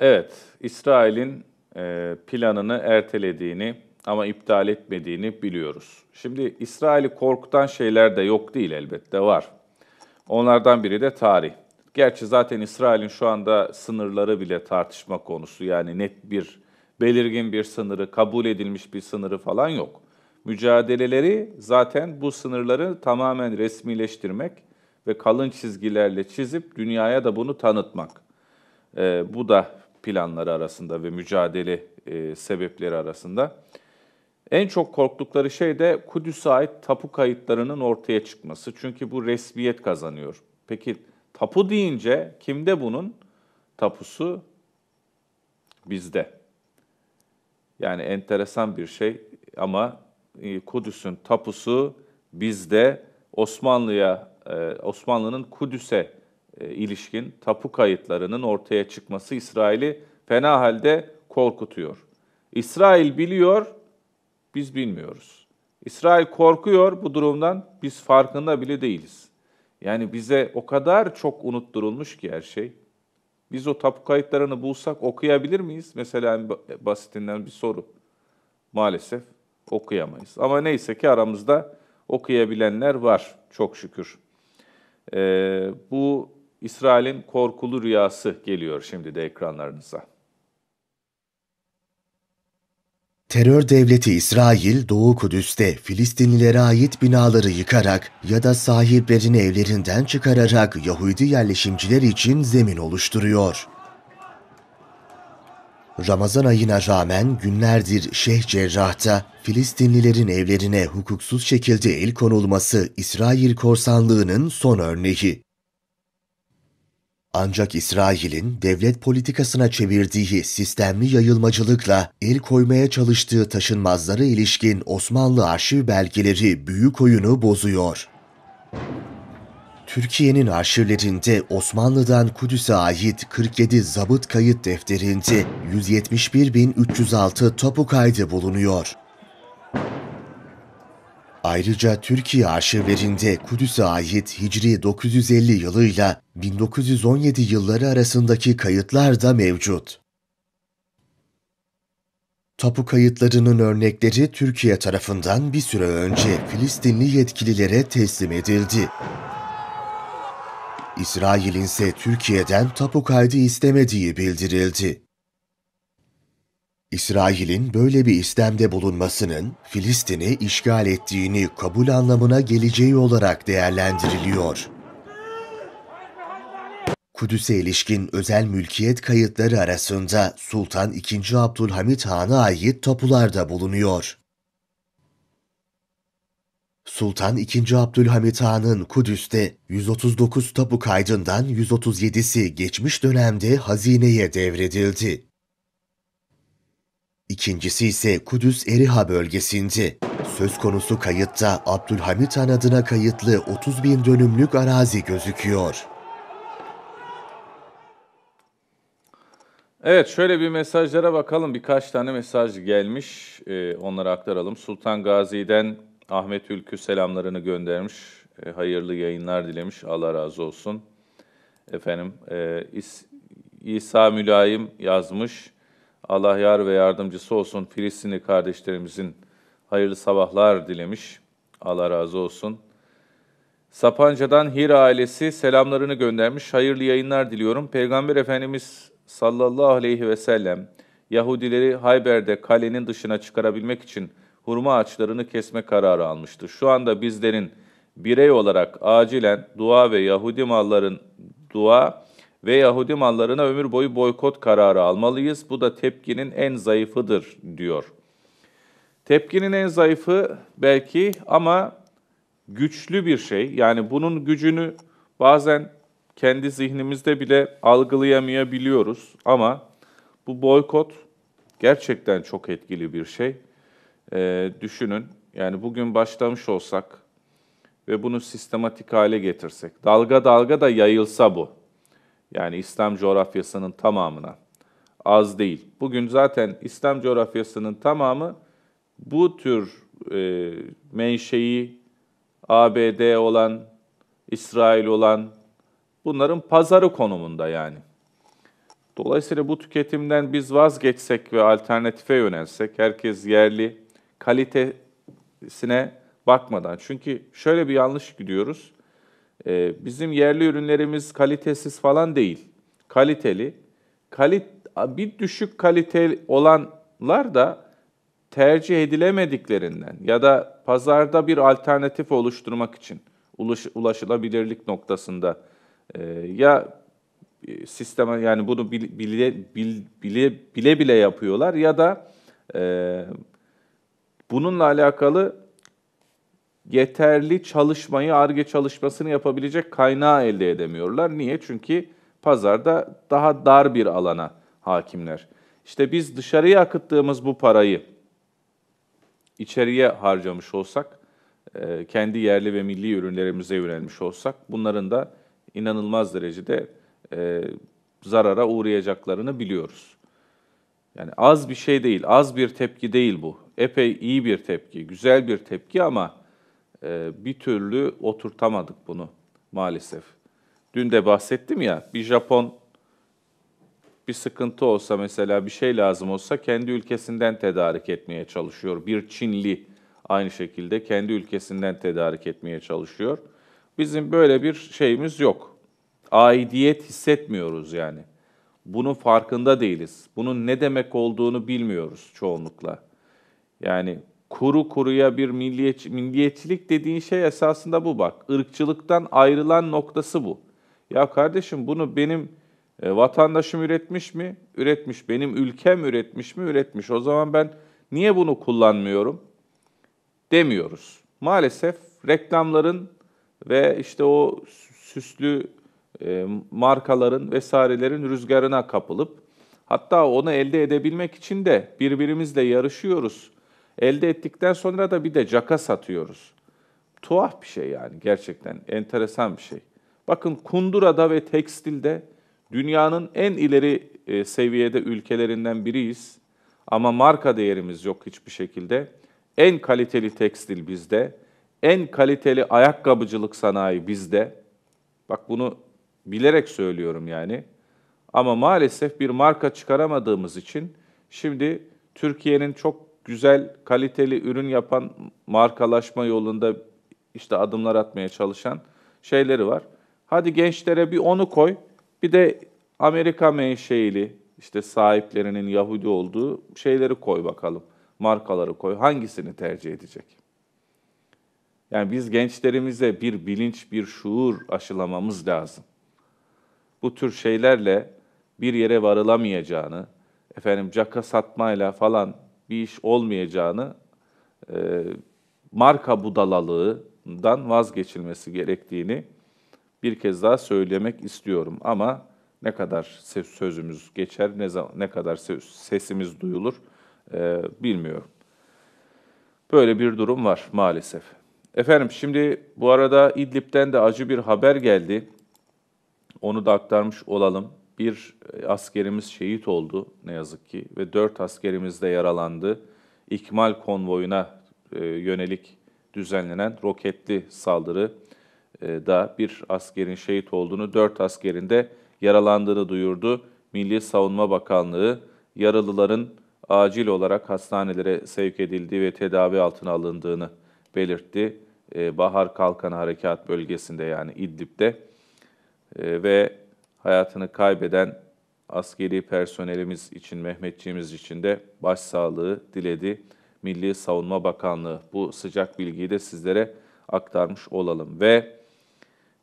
Evet, İsrail'in e, planını ertelediğini ama iptal etmediğini biliyoruz. Şimdi İsrail'i korkutan şeyler de yok değil elbette var. Onlardan biri de tarih. Gerçi zaten İsrail'in şu anda sınırları bile tartışma konusu. Yani net bir, belirgin bir sınırı, kabul edilmiş bir sınırı falan yok. Mücadeleleri zaten bu sınırları tamamen resmileştirmek ve kalın çizgilerle çizip dünyaya da bunu tanıtmak. Ee, bu da planları arasında ve mücadele e, sebepleri arasında. En çok korktukları şey de Kudüs'e ait tapu kayıtlarının ortaya çıkması. Çünkü bu resmiyet kazanıyor. Peki tapu deyince kimde bunun tapusu? Bizde. Yani enteresan bir şey ama e, Kudüs'ün tapusu bizde Osmanlı'ya e, Osmanlı'nın Kudüs'e e, ilişkin tapu kayıtlarının ortaya çıkması İsrail'i fena halde korkutuyor. İsrail biliyor, biz bilmiyoruz. İsrail korkuyor bu durumdan, biz farkında bile değiliz. Yani bize o kadar çok unutturulmuş ki her şey. Biz o tapu kayıtlarını bulsak okuyabilir miyiz? Mesela basitinden bir soru. Maalesef okuyamayız. Ama neyse ki aramızda okuyabilenler var çok şükür. Ee, bu İsrail'in korkulu rüyası geliyor şimdi de ekranlarınıza. Terör devleti İsrail, Doğu Kudüs'te Filistinlilere ait binaları yıkarak ya da sahiplerini evlerinden çıkararak Yahudi yerleşimciler için zemin oluşturuyor. Ramazan ayına rağmen günlerdir Şeyh Cerrah'ta Filistinlilerin evlerine hukuksuz şekilde el konulması İsrail korsanlığının son örneği. Ancak İsrail'in devlet politikasına çevirdiği sistemli yayılmacılıkla el koymaya çalıştığı taşınmazlara ilişkin Osmanlı arşiv belgeleri büyük oyunu bozuyor. Türkiye'nin arşivlerinde Osmanlı'dan Kudüs'e ait 47 zabıt kayıt defterinde 171.306 tapu kaydı bulunuyor. Ayrıca Türkiye arşivlerinde Kudüs'e ait Hicri 950 yılıyla 1917 yılları arasındaki kayıtlar da mevcut. Tapu kayıtlarının örnekleri Türkiye tarafından bir süre önce Filistinli yetkililere teslim edildi. İsrail'in ise Türkiye'den tapu kaydı istemediği bildirildi. İsrail'in böyle bir istemde bulunmasının Filistin'i işgal ettiğini kabul anlamına geleceği olarak değerlendiriliyor. Kudüs'e ilişkin özel mülkiyet kayıtları arasında Sultan II. Abdülhamit Han'a ait tapular da bulunuyor. Sultan II. Abdülhamit Han'ın Kudüs'te 139 tapu kaydından 137'si geçmiş dönemde hazineye devredildi. İkincisi ise Kudüs Eriha bölgesinde. Söz konusu kayıtta Abdülhamit Han adına kayıtlı 30 bin dönümlük arazi gözüküyor. Evet şöyle bir mesajlara bakalım. Birkaç tane mesaj gelmiş. Ee, onları aktaralım. Sultan Gazi'den Ahmet Ülkü selamlarını göndermiş. E, hayırlı yayınlar dilemiş. Allah razı olsun. Efendim e, İsa Mülayim yazmış. Allah yar ve yardımcısı olsun Filistinli kardeşlerimizin hayırlı sabahlar dilemiş. Allah razı olsun. Sapanca'dan Hir ailesi selamlarını göndermiş. Hayırlı yayınlar diliyorum. Peygamber Efendimiz sallallahu aleyhi ve sellem Yahudileri Hayber'de kalenin dışına çıkarabilmek için hurma ağaçlarını kesme kararı almıştı. Şu anda bizlerin birey olarak acilen dua ve Yahudi malların dua ve Yahudi mallarına ömür boyu boykot kararı almalıyız. Bu da tepkinin en zayıfıdır diyor. Tepkinin en zayıfı belki ama güçlü bir şey. Yani bunun gücünü bazen kendi zihnimizde bile algılayamayabiliyoruz ama bu boykot gerçekten çok etkili bir şey. Ee, düşünün yani bugün başlamış olsak ve bunu sistematik hale getirsek, dalga dalga da yayılsa bu yani İslam coğrafyasının tamamına az değil. Bugün zaten İslam coğrafyasının tamamı bu tür e, menşei ABD olan, İsrail olan bunların pazarı konumunda yani. Dolayısıyla bu tüketimden biz vazgeçsek ve alternatife yönelsek, herkes yerli, kalitesine bakmadan. Çünkü şöyle bir yanlış gidiyoruz. Ee, bizim yerli ürünlerimiz kalitesiz falan değil. Kaliteli. Kalit bir düşük kalite olanlar da tercih edilemediklerinden ya da pazarda bir alternatif oluşturmak için ulaş, ulaşılabilirlik noktasında e, ya e, sisteme yani bunu bile bile bile bile, bile yapıyorlar ya da e, bununla alakalı yeterli çalışmayı, ARGE çalışmasını yapabilecek kaynağı elde edemiyorlar. Niye? Çünkü pazarda daha dar bir alana hakimler. İşte biz dışarıya akıttığımız bu parayı içeriye harcamış olsak, e, kendi yerli ve milli ürünlerimize yönelmiş olsak bunların da inanılmaz derecede e, zarara uğrayacaklarını biliyoruz. Yani az bir şey değil, az bir tepki değil bu. Epey iyi bir tepki, güzel bir tepki ama ee, bir türlü oturtamadık bunu maalesef. Dün de bahsettim ya bir Japon bir sıkıntı olsa mesela bir şey lazım olsa kendi ülkesinden tedarik etmeye çalışıyor. Bir Çinli aynı şekilde kendi ülkesinden tedarik etmeye çalışıyor. Bizim böyle bir şeyimiz yok. Aidiyet hissetmiyoruz yani. Bunun farkında değiliz. Bunun ne demek olduğunu bilmiyoruz çoğunlukla. Yani kuru kuruya bir milliyetçi, milliyetçilik dediğin şey esasında bu bak. Irkçılıktan ayrılan noktası bu. Ya kardeşim bunu benim e, vatandaşım üretmiş mi? Üretmiş. Benim ülkem üretmiş mi? Üretmiş. O zaman ben niye bunu kullanmıyorum? Demiyoruz. Maalesef reklamların ve işte o süslü e, markaların vesairelerin rüzgarına kapılıp hatta onu elde edebilmek için de birbirimizle yarışıyoruz. Elde ettikten sonra da bir de caka satıyoruz. Tuhaf bir şey yani gerçekten enteresan bir şey. Bakın kundurada ve tekstilde dünyanın en ileri e, seviyede ülkelerinden biriyiz. Ama marka değerimiz yok hiçbir şekilde. En kaliteli tekstil bizde. En kaliteli ayakkabıcılık sanayi bizde. Bak bunu bilerek söylüyorum yani. Ama maalesef bir marka çıkaramadığımız için şimdi Türkiye'nin çok güzel, kaliteli ürün yapan markalaşma yolunda işte adımlar atmaya çalışan şeyleri var. Hadi gençlere bir onu koy. Bir de Amerika menşeili işte sahiplerinin Yahudi olduğu şeyleri koy bakalım. Markaları koy. Hangisini tercih edecek? Yani biz gençlerimize bir bilinç, bir şuur aşılamamız lazım. Bu tür şeylerle bir yere varılamayacağını, efendim caka satmayla falan bir iş olmayacağını, e, marka budalalığından vazgeçilmesi gerektiğini bir kez daha söylemek istiyorum. Ama ne kadar sözümüz geçer, ne, ne kadar sesimiz duyulur e, bilmiyorum. Böyle bir durum var maalesef. Efendim şimdi bu arada İdlib'den de acı bir haber geldi. Onu da aktarmış olalım bir e, askerimiz şehit oldu ne yazık ki ve dört askerimiz de yaralandı. İkmal konvoyuna e, yönelik düzenlenen roketli saldırı e, da bir askerin şehit olduğunu, dört askerin de yaralandığını duyurdu. Milli Savunma Bakanlığı yaralıların acil olarak hastanelere sevk edildiği ve tedavi altına alındığını belirtti. Bahar Kalkan Harekat Bölgesi'nde yani İdlib'de ve hayatını kaybeden askeri personelimiz için, Mehmetçiğimiz için de başsağlığı diledi Milli Savunma Bakanlığı. Bu sıcak bilgiyi de sizlere aktarmış olalım. Ve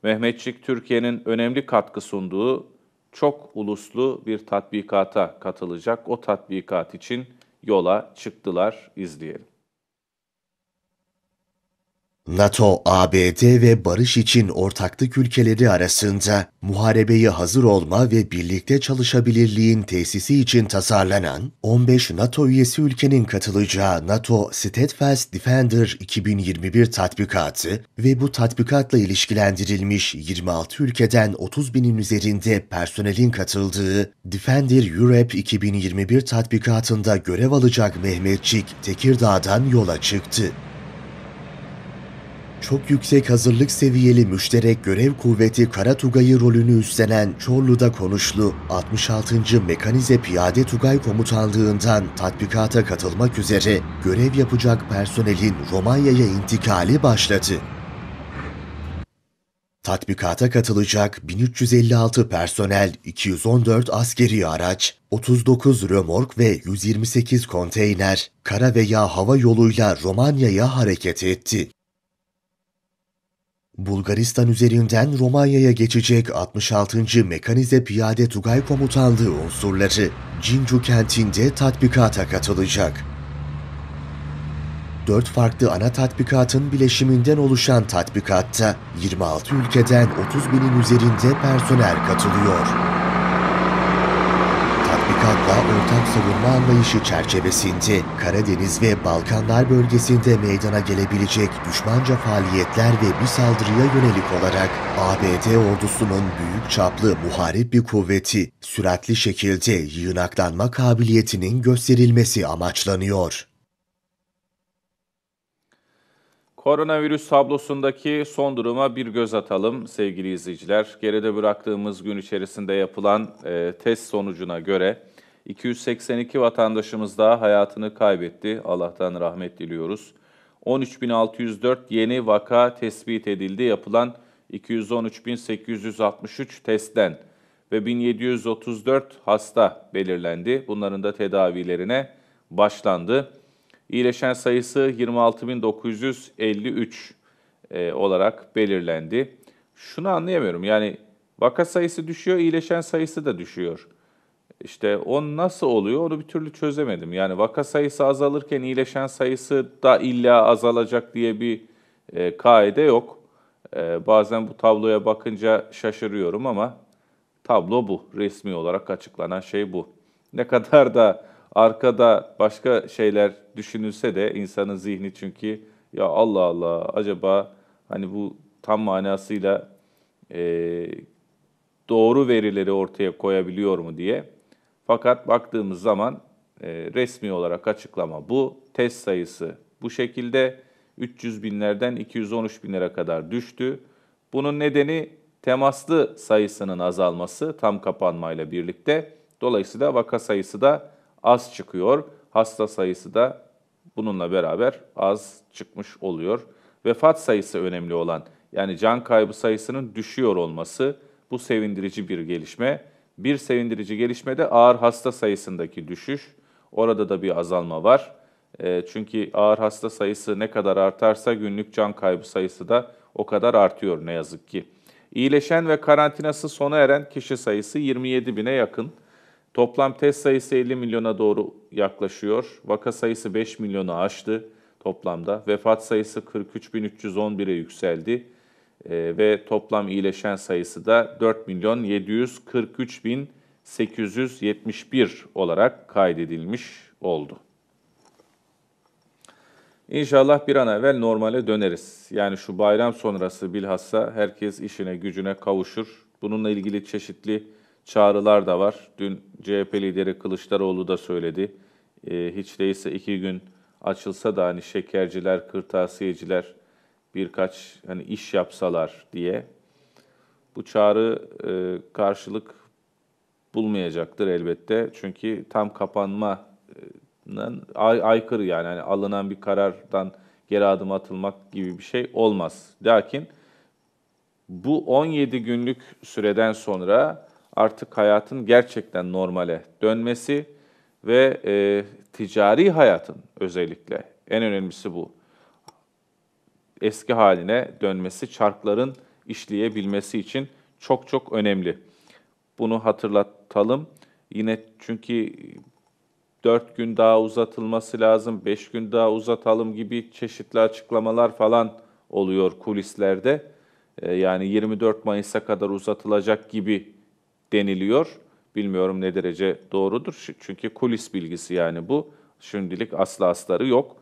Mehmetçik Türkiye'nin önemli katkı sunduğu çok uluslu bir tatbikata katılacak. O tatbikat için yola çıktılar. izleyelim. NATO, ABD ve barış için ortaklık ülkeleri arasında muharebeye hazır olma ve birlikte çalışabilirliğin tesisi için tasarlanan 15 NATO üyesi ülkenin katılacağı NATO Steadfast Defender 2021 tatbikatı ve bu tatbikatla ilişkilendirilmiş 26 ülkeden 30 binin üzerinde personelin katıldığı Defender Europe 2021 tatbikatında görev alacak Mehmetçik Tekirdağ'dan yola çıktı çok yüksek hazırlık seviyeli müşterek görev kuvveti Karatugay'ı rolünü üstlenen Çorlu'da konuşlu 66. Mekanize Piyade Tugay Komutanlığından tatbikata katılmak üzere görev yapacak personelin Romanya'ya intikali başladı. Tatbikata katılacak 1356 personel, 214 askeri araç, 39 römork ve 128 konteyner kara veya hava yoluyla Romanya'ya hareket etti. Bulgaristan üzerinden Romanya'ya geçecek 66. Mekanize Piyade Tugay Komutanlığı unsurları Cincu kentinde tatbikata katılacak. Dört farklı ana tatbikatın bileşiminden oluşan tatbikatta 26 ülkeden 30 binin üzerinde personel katılıyor. Balkan'la ortak savunma anlayışı çerçevesinde Karadeniz ve Balkanlar bölgesinde meydana gelebilecek düşmanca faaliyetler ve bir saldırıya yönelik olarak ABD ordusunun büyük çaplı muharip bir kuvveti süratli şekilde yığınaklanma kabiliyetinin gösterilmesi amaçlanıyor. Koronavirüs tablosundaki son duruma bir göz atalım sevgili izleyiciler. Geride bıraktığımız gün içerisinde yapılan e, test sonucuna göre 282 vatandaşımız daha hayatını kaybetti. Allah'tan rahmet diliyoruz. 13.604 yeni vaka tespit edildi. Yapılan 213.863 testten ve 1734 hasta belirlendi. Bunların da tedavilerine başlandı. İyileşen sayısı 26.953 e, olarak belirlendi. Şunu anlayamıyorum yani vaka sayısı düşüyor, iyileşen sayısı da düşüyor. İşte o nasıl oluyor onu bir türlü çözemedim. Yani vaka sayısı azalırken iyileşen sayısı da illa azalacak diye bir e, kaide yok. E, bazen bu tabloya bakınca şaşırıyorum ama tablo bu. Resmi olarak açıklanan şey bu. Ne kadar da arkada başka şeyler düşünülse de insanın zihni çünkü ya Allah Allah acaba hani bu tam manasıyla e, doğru verileri ortaya koyabiliyor mu diye fakat baktığımız zaman e, resmi olarak açıklama bu. Test sayısı bu şekilde 300 binlerden 213 binlere kadar düştü. Bunun nedeni temaslı sayısının azalması tam kapanmayla birlikte. Dolayısıyla vaka sayısı da az çıkıyor. Hasta sayısı da bununla beraber az çıkmış oluyor. Vefat sayısı önemli olan yani can kaybı sayısının düşüyor olması bu sevindirici bir gelişme. Bir sevindirici gelişme de ağır hasta sayısındaki düşüş. Orada da bir azalma var. E, çünkü ağır hasta sayısı ne kadar artarsa günlük can kaybı sayısı da o kadar artıyor ne yazık ki. İyileşen ve karantinası sona eren kişi sayısı 27 bine yakın. Toplam test sayısı 50 milyona doğru yaklaşıyor. Vaka sayısı 5 milyonu aştı toplamda. Vefat sayısı 43.311'e yükseldi e, ve toplam iyileşen sayısı da 4 milyon 743 bin 871 olarak kaydedilmiş oldu. İnşallah bir an evvel normale döneriz. Yani şu bayram sonrası bilhassa herkes işine gücüne kavuşur. Bununla ilgili çeşitli çağrılar da var. Dün CHP lideri Kılıçdaroğlu da söyledi. E, hiç değilse iki gün açılsa da hani şekerciler, kırtasiyeciler birkaç hani iş yapsalar diye bu çağrı e, karşılık bulmayacaktır elbette. Çünkü tam kapanmanın ay, aykırı yani. hani alınan bir karardan geri adım atılmak gibi bir şey olmaz. Lakin bu 17 günlük süreden sonra artık hayatın gerçekten normale dönmesi ve e, ticari hayatın özellikle en önemlisi bu eski haline dönmesi, çarkların işleyebilmesi için çok çok önemli. Bunu hatırlatalım. Yine çünkü 4 gün daha uzatılması lazım, 5 gün daha uzatalım gibi çeşitli açıklamalar falan oluyor kulislerde. Ee, yani 24 Mayıs'a kadar uzatılacak gibi deniliyor. Bilmiyorum ne derece doğrudur. Çünkü kulis bilgisi yani bu. Şimdilik asla asları yok.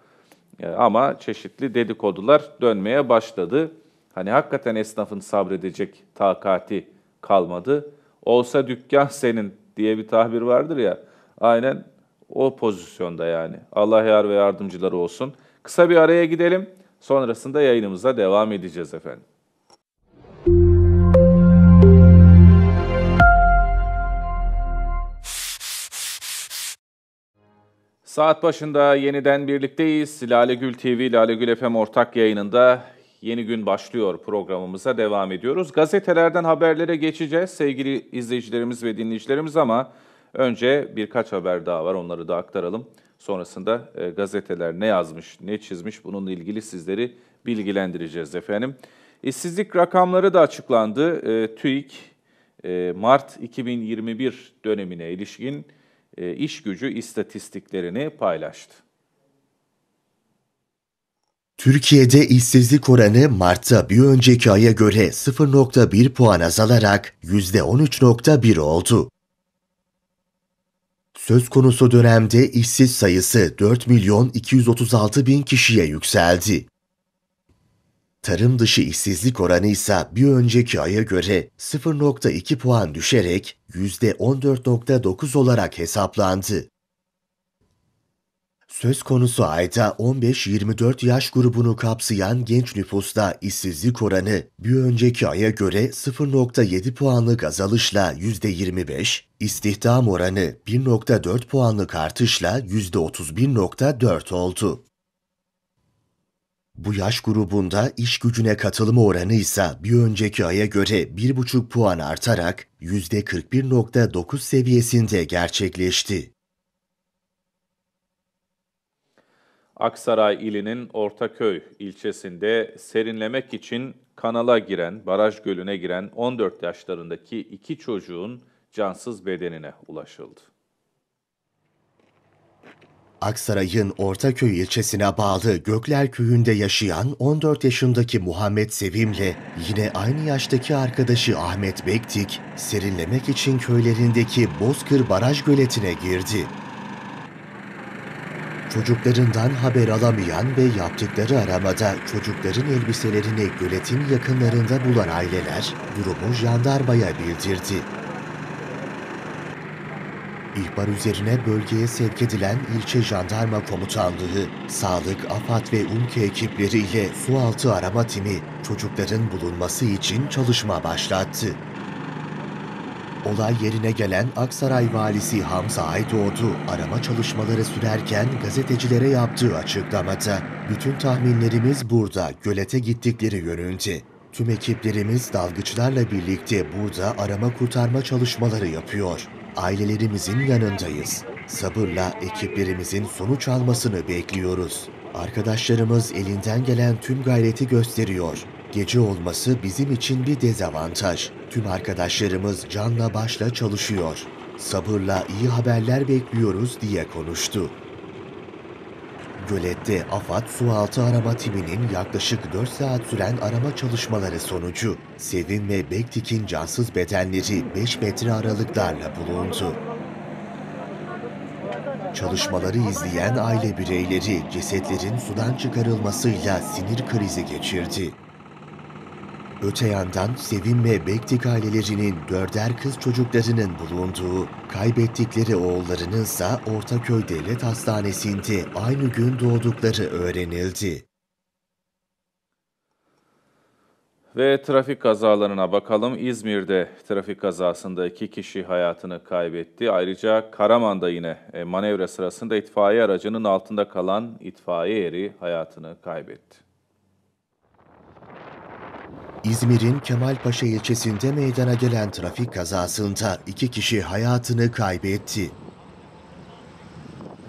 E, ama çeşitli dedikodular dönmeye başladı. Hani hakikaten esnafın sabredecek takati kalmadı. Olsa dükkan [LAUGHS] senin diye bir tabir vardır ya. Aynen o pozisyonda yani. Allah yar ve yardımcıları olsun. Kısa bir araya gidelim. Sonrasında yayınımıza devam edeceğiz efendim. Saat başında yeniden birlikteyiz. Lale Gül TV, Lale Gül FM ortak yayınında yeni gün başlıyor programımıza devam ediyoruz. Gazetelerden haberlere geçeceğiz sevgili izleyicilerimiz ve dinleyicilerimiz ama önce birkaç haber daha var onları da aktaralım. Sonrasında e, gazeteler ne yazmış, ne çizmiş bununla ilgili sizleri bilgilendireceğiz efendim. İşsizlik rakamları da açıklandı. E, TÜİK e, Mart 2021 dönemine ilişkin e, iş gücü istatistiklerini paylaştı. Türkiye'de işsizlik oranı Mart'ta bir önceki aya göre 0.1 puan azalarak %13.1 oldu. Söz konusu dönemde işsiz sayısı 4 milyon 236 bin kişiye yükseldi. Tarım dışı işsizlik oranı ise bir önceki aya göre 0.2 puan düşerek %14.9 olarak hesaplandı. Söz konusu ayda 15-24 yaş grubunu kapsayan genç nüfusta işsizlik oranı bir önceki aya göre 0.7 puanlık azalışla %25, istihdam oranı 1.4 puanlık artışla %31.4 oldu. Bu yaş grubunda iş gücüne katılım oranı ise bir önceki aya göre 1,5 puan artarak %41.9 seviyesinde gerçekleşti. Aksaray ilinin Ortaköy ilçesinde serinlemek için kanala giren, baraj gölüne giren 14 yaşlarındaki iki çocuğun cansız bedenine ulaşıldı. Aksaray'ın Ortaköy ilçesine bağlı Gökler Köyü'nde yaşayan 14 yaşındaki Muhammed Sevim'le yine aynı yaştaki arkadaşı Ahmet Bektik, serinlemek için köylerindeki Bozkır Baraj göletine girdi. Çocuklarından haber alamayan ve yaptıkları aramada çocukların elbiselerini göletin yakınlarında bulan aileler durumu jandarmaya bildirdi. İhbar üzerine bölgeye sevk edilen ilçe jandarma komutanlığı, sağlık, AFAD ve UMKE ekipleriyle sualtı arama timi çocukların bulunması için çalışma başlattı. Olay yerine gelen Aksaray valisi Hamza Aydoğdu arama çalışmaları sürerken gazetecilere yaptığı açıklamada bütün tahminlerimiz burada gölete gittikleri yönünde. Tüm ekiplerimiz dalgıçlarla birlikte burada arama kurtarma çalışmaları yapıyor. Ailelerimizin yanındayız. Sabırla ekiplerimizin sonuç almasını bekliyoruz. Arkadaşlarımız elinden gelen tüm gayreti gösteriyor. Gece olması bizim için bir dezavantaj. Tüm arkadaşlarımız canla başla çalışıyor. Sabırla iyi haberler bekliyoruz diye konuştu. Gölette AFAD sualtı arama timinin yaklaşık 4 saat süren arama çalışmaları sonucu Sevim ve Bektik'in cansız bedenleri 5 metre aralıklarla bulundu. Çalışmaları izleyen aile bireyleri cesetlerin sudan çıkarılmasıyla sinir krizi geçirdi. Öte yandan Sevim ve Bektik ailelerinin dörder kız çocuklarının bulunduğu, kaybettikleri oğullarının ise Ortaköy Devlet Hastanesi'nde aynı gün doğdukları öğrenildi. Ve trafik kazalarına bakalım. İzmir'de trafik kazasında iki kişi hayatını kaybetti. Ayrıca Karaman'da yine e, manevra sırasında itfaiye aracının altında kalan itfaiye eri hayatını kaybetti. İzmir'in Kemalpaşa ilçesinde meydana gelen trafik kazasında iki kişi hayatını kaybetti.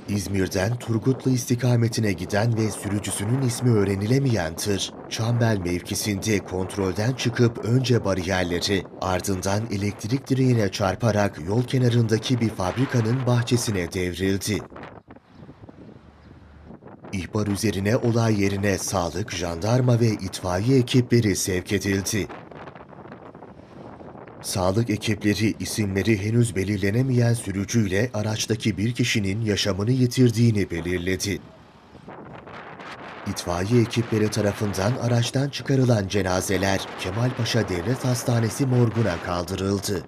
İzmir'den Turgutlu istikametine giden ve sürücüsünün ismi öğrenilemeyen tır, Çambel mevkisinde kontrolden çıkıp önce bariyerleri, ardından elektrik direğine çarparak yol kenarındaki bir fabrikanın bahçesine devrildi. İhbar üzerine olay yerine sağlık, jandarma ve itfaiye ekipleri sevk edildi. Sağlık ekipleri isimleri henüz belirlenemeyen sürücüyle araçtaki bir kişinin yaşamını yitirdiğini belirledi. İtfaiye ekipleri tarafından araçtan çıkarılan cenazeler Kemalpaşa Devlet Hastanesi morguna kaldırıldı.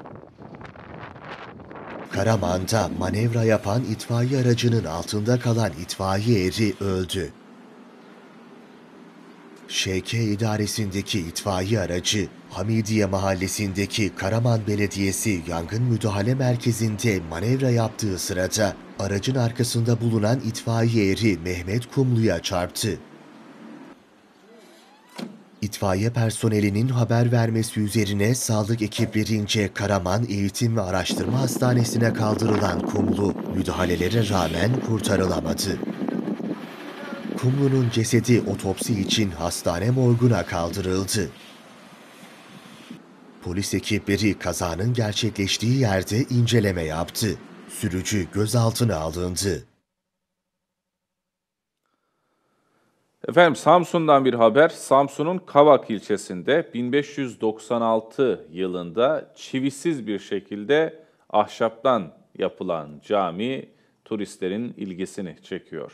Karaman'da manevra yapan itfaiye aracının altında kalan itfaiye eri öldü. ŞK idaresindeki itfaiye aracı Hamidiye mahallesindeki Karaman Belediyesi Yangın Müdahale Merkezi'nde manevra yaptığı sırada aracın arkasında bulunan itfaiye eri Mehmet Kumlu'ya çarptı. İtfaiye personelinin haber vermesi üzerine sağlık ekiplerince Karaman Eğitim ve Araştırma Hastanesi'ne kaldırılan Kumlu müdahalelere rağmen kurtarılamadı. Kumlu'nun cesedi otopsi için hastane morguna kaldırıldı. Polis ekipleri kazanın gerçekleştiği yerde inceleme yaptı. Sürücü gözaltına alındı. Efendim Samsun'dan bir haber. Samsun'un Kavak ilçesinde 1596 yılında çivisiz bir şekilde ahşaptan yapılan cami turistlerin ilgisini çekiyor.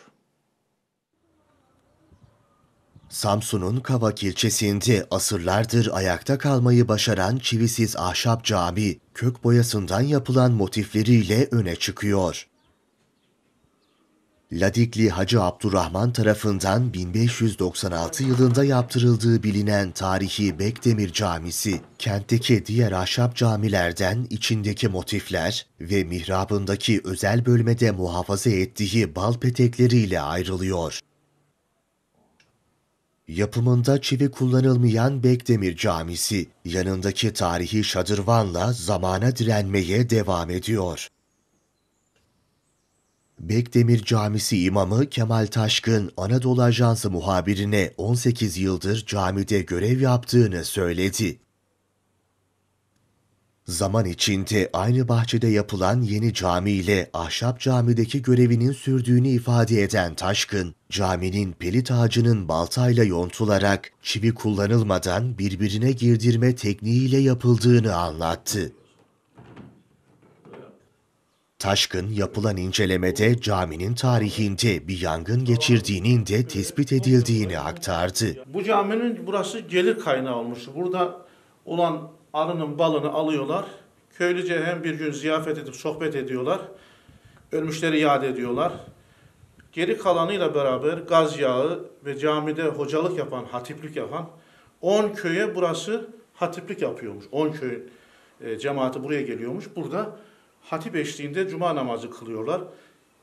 Samsun'un Kavak ilçesinde asırlardır ayakta kalmayı başaran çivisiz ahşap cami, kök boyasından yapılan motifleriyle öne çıkıyor. Ladikli Hacı Abdurrahman tarafından 1596 yılında yaptırıldığı bilinen tarihi Bekdemir Camisi, kentteki diğer ahşap camilerden içindeki motifler ve mihrabındaki özel bölmede muhafaza ettiği bal petekleriyle ayrılıyor. Yapımında çivi kullanılmayan Bekdemir Camisi, yanındaki tarihi şadırvanla zamana direnmeye devam ediyor. Bekdemir Camisi imamı Kemal Taşkın, Anadolu Ajansı muhabirine 18 yıldır camide görev yaptığını söyledi. Zaman içinde aynı bahçede yapılan yeni cami ile Ahşap Cami'deki görevinin sürdüğünü ifade eden Taşkın, caminin pelit ağacının baltayla yontularak çivi kullanılmadan birbirine girdirme tekniğiyle yapıldığını anlattı. Taşkın yapılan incelemede caminin tarihinde bir yangın geçirdiğinin de tespit edildiğini aktardı. Bu caminin burası gelir kaynağı olmuş. Burada olan arının balını alıyorlar. Köylüce hem bir gün ziyafet edip sohbet ediyorlar. Ölmüşleri yad ediyorlar. Geri kalanıyla beraber gaz yağı ve camide hocalık yapan, hatiplik yapan 10 köye burası hatiplik yapıyormuş. 10 köy e, cemaati buraya geliyormuş. Burada hatip eşliğinde cuma namazı kılıyorlar.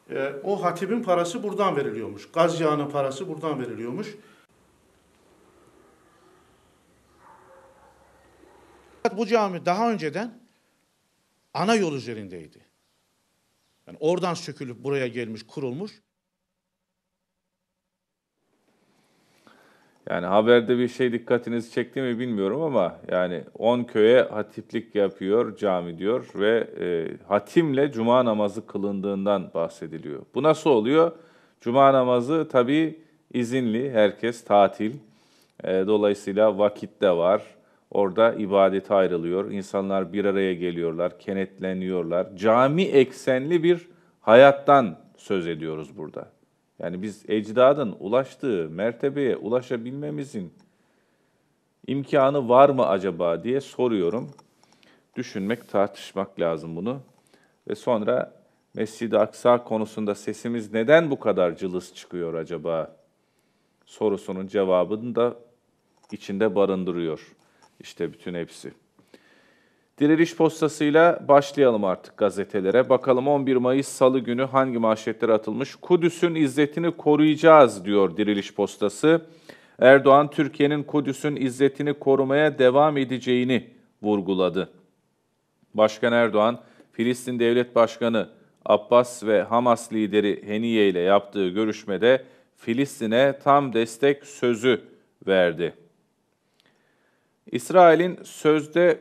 E, o hatibin parası buradan veriliyormuş. Gaz yağının parası buradan veriliyormuş. Bu cami daha önceden ana yol üzerindeydi. Yani oradan sökülüp buraya gelmiş, kurulmuş. Yani haberde bir şey dikkatinizi çekti mi bilmiyorum ama yani 10 köye hatiplik yapıyor cami diyor ve e, hatimle cuma namazı kılındığından bahsediliyor. Bu nasıl oluyor? Cuma namazı tabii izinli, herkes tatil. E, dolayısıyla vakit de var. Orada ibadete ayrılıyor. İnsanlar bir araya geliyorlar, kenetleniyorlar. Cami eksenli bir hayattan söz ediyoruz burada. Yani biz ecdadın ulaştığı mertebeye ulaşabilmemizin imkanı var mı acaba diye soruyorum. Düşünmek, tartışmak lazım bunu. Ve sonra Mescid-i Aksa konusunda sesimiz neden bu kadar cılız çıkıyor acaba sorusunun cevabını da içinde barındırıyor. İşte bütün hepsi. Diriliş postasıyla başlayalım artık gazetelere. Bakalım 11 Mayıs Salı günü hangi manşetlere atılmış? Kudüs'ün izzetini koruyacağız diyor Diriliş postası. Erdoğan Türkiye'nin Kudüs'ün izzetini korumaya devam edeceğini vurguladı. Başkan Erdoğan, Filistin Devlet Başkanı Abbas ve Hamas lideri Heniye ile yaptığı görüşmede Filistin'e tam destek sözü verdi. İsrail'in sözde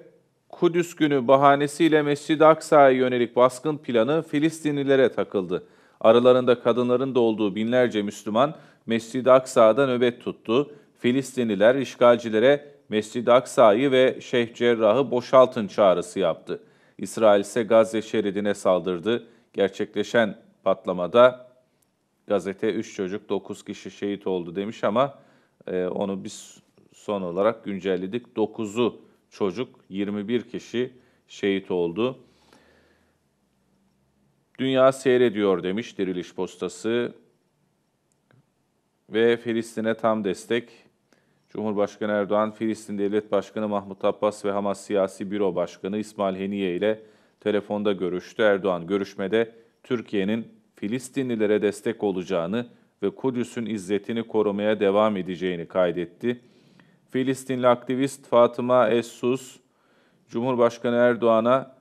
Kudüs günü bahanesiyle Mescid-i Aksa'ya yönelik baskın planı Filistinlilere takıldı. Aralarında kadınların da olduğu binlerce Müslüman Mescid-i Aksa'da nöbet tuttu. Filistinliler işgalcilere Mescid-i Aksa'yı ve Şeyh Cerrah'ı boşaltın çağrısı yaptı. İsrail ise Gazze şeridine saldırdı. Gerçekleşen patlamada gazete 3 çocuk 9 kişi şehit oldu demiş ama e, onu biz son olarak güncelledik. 9'u çocuk, 21 kişi şehit oldu. Dünya seyrediyor demiş Diriliş Postası ve Filistin'e tam destek. Cumhurbaşkanı Erdoğan, Filistin Devlet Başkanı Mahmut Abbas ve Hamas Siyasi Büro Başkanı İsmail Heniye ile telefonda görüştü. Erdoğan görüşmede Türkiye'nin Filistinlilere destek olacağını ve Kudüs'ün izzetini korumaya devam edeceğini kaydetti. Filistinli aktivist Fatıma es Cumhurbaşkanı Erdoğan'a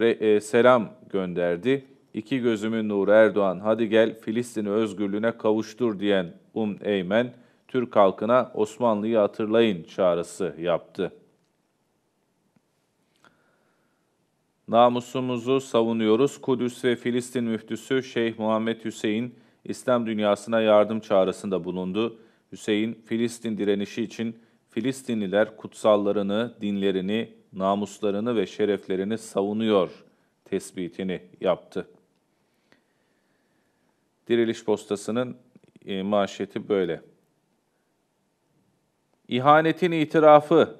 e, selam gönderdi. İki gözümün nuru Erdoğan, hadi gel Filistin'i özgürlüğüne kavuştur diyen Um Eymen, Türk halkına Osmanlı'yı hatırlayın çağrısı yaptı. Namusumuzu savunuyoruz. Kudüs ve Filistin müftüsü Şeyh Muhammed Hüseyin, İslam dünyasına yardım çağrısında bulundu. Hüseyin Filistin direnişi için Filistinliler kutsallarını, dinlerini, namuslarını ve şereflerini savunuyor tespitini yaptı. Diriliş postasının e, maaşeti böyle. İhanetin itirafı.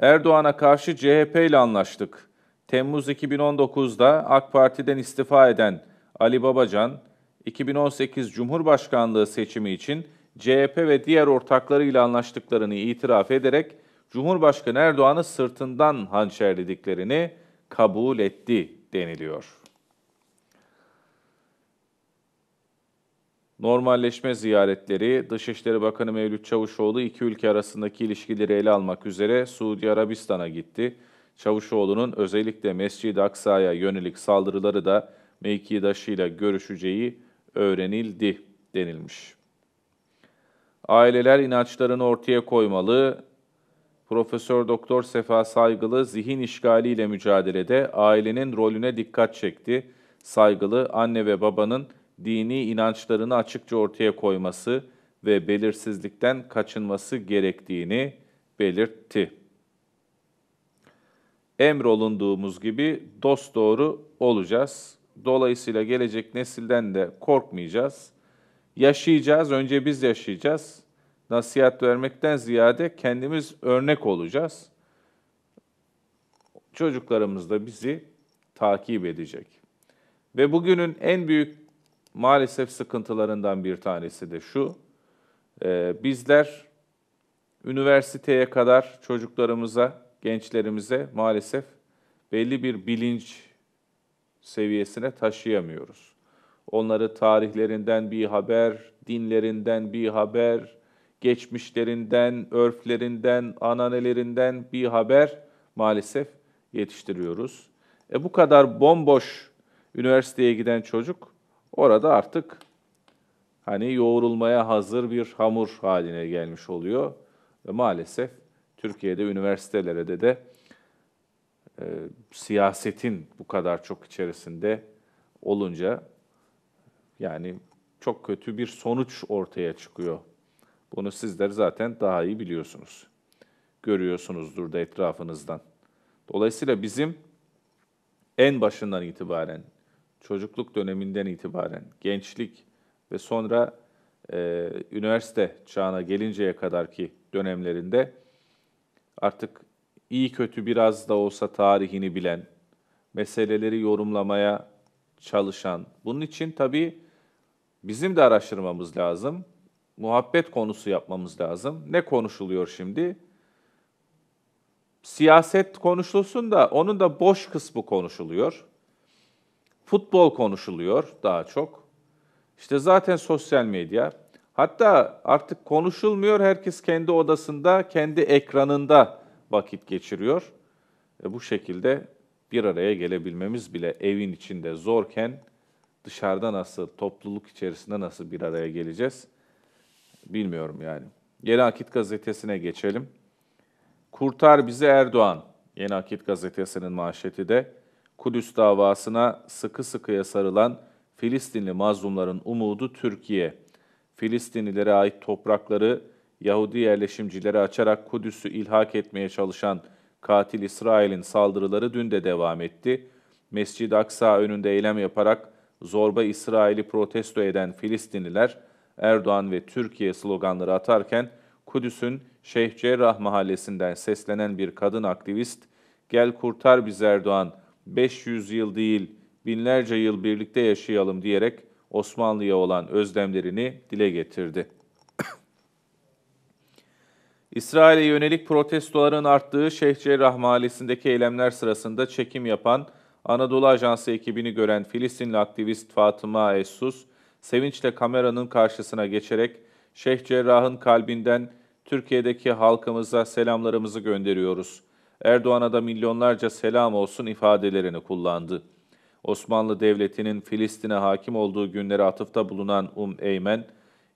Erdoğan'a karşı CHP ile anlaştık. Temmuz 2019'da AK Parti'den istifa eden Ali Babacan, 2018 Cumhurbaşkanlığı seçimi için CHP ve diğer ortaklarıyla anlaştıklarını itiraf ederek Cumhurbaşkanı Erdoğan'ı sırtından hançerlediklerini kabul etti deniliyor. Normalleşme ziyaretleri, Dışişleri Bakanı Mevlüt Çavuşoğlu iki ülke arasındaki ilişkileri ele almak üzere Suudi Arabistan'a gitti. Çavuşoğlu'nun özellikle Mescid-i Aksa'ya yönelik saldırıları da mevkidaşıyla görüşeceği öğrenildi denilmiş. Aileler inançlarını ortaya koymalı. Profesör Doktor Sefa Saygılı zihin işgaliyle mücadelede ailenin rolüne dikkat çekti. Saygılı anne ve babanın dini inançlarını açıkça ortaya koyması ve belirsizlikten kaçınması gerektiğini belirtti. Emrolunduğumuz gibi dost doğru olacağız. Dolayısıyla gelecek nesilden de korkmayacağız.'' yaşayacağız, önce biz yaşayacağız. Nasihat vermekten ziyade kendimiz örnek olacağız. Çocuklarımız da bizi takip edecek. Ve bugünün en büyük maalesef sıkıntılarından bir tanesi de şu. Ee, bizler üniversiteye kadar çocuklarımıza, gençlerimize maalesef belli bir bilinç seviyesine taşıyamıyoruz. Onları tarihlerinden bir haber, dinlerinden bir haber, geçmişlerinden, örflerinden, ananelerinden bir haber maalesef yetiştiriyoruz. E bu kadar bomboş üniversiteye giden çocuk orada artık hani yoğrulmaya hazır bir hamur haline gelmiş oluyor. Ve maalesef Türkiye'de üniversitelere de de e, siyasetin bu kadar çok içerisinde olunca yani çok kötü bir sonuç ortaya çıkıyor. Bunu sizler zaten daha iyi biliyorsunuz. Görüyorsunuzdur da etrafınızdan. Dolayısıyla bizim en başından itibaren, çocukluk döneminden itibaren, gençlik ve sonra e, üniversite çağına gelinceye kadar ki dönemlerinde artık iyi kötü biraz da olsa tarihini bilen, meseleleri yorumlamaya çalışan, bunun için tabii Bizim de araştırmamız lazım. Muhabbet konusu yapmamız lazım. Ne konuşuluyor şimdi? Siyaset konuşulsun da onun da boş kısmı konuşuluyor. Futbol konuşuluyor daha çok. İşte zaten sosyal medya. Hatta artık konuşulmuyor. Herkes kendi odasında, kendi ekranında vakit geçiriyor. E bu şekilde bir araya gelebilmemiz bile evin içinde zorken dışarıda nasıl, topluluk içerisinde nasıl bir araya geleceğiz bilmiyorum yani. Yeni Akit gazetesine geçelim. Kurtar bizi Erdoğan. Yeni Akit gazetesinin manşeti de Kudüs davasına sıkı sıkıya sarılan Filistinli mazlumların umudu Türkiye. Filistinlilere ait toprakları Yahudi yerleşimcileri açarak Kudüs'ü ilhak etmeye çalışan katil İsrail'in saldırıları dün de devam etti. Mescid-i Aksa önünde eylem yaparak zorba İsrail'i protesto eden Filistinliler Erdoğan ve Türkiye sloganları atarken Kudüs'ün Şeyh Cerrah mahallesinden seslenen bir kadın aktivist "Gel kurtar biz Erdoğan, 500 yıl değil binlerce yıl birlikte yaşayalım." diyerek Osmanlı'ya olan özlemlerini dile getirdi. [COUGHS] İsrail'e yönelik protestoların arttığı Şeyh Cerrah mahallesindeki eylemler sırasında çekim yapan Anadolu Ajansı ekibini gören Filistinli aktivist Fatıma Essus, sevinçle kameranın karşısına geçerek Şeyh Cerrah'ın kalbinden Türkiye'deki halkımıza selamlarımızı gönderiyoruz. Erdoğan'a da milyonlarca selam olsun ifadelerini kullandı. Osmanlı Devleti'nin Filistin'e hakim olduğu günleri atıfta bulunan Um Eymen,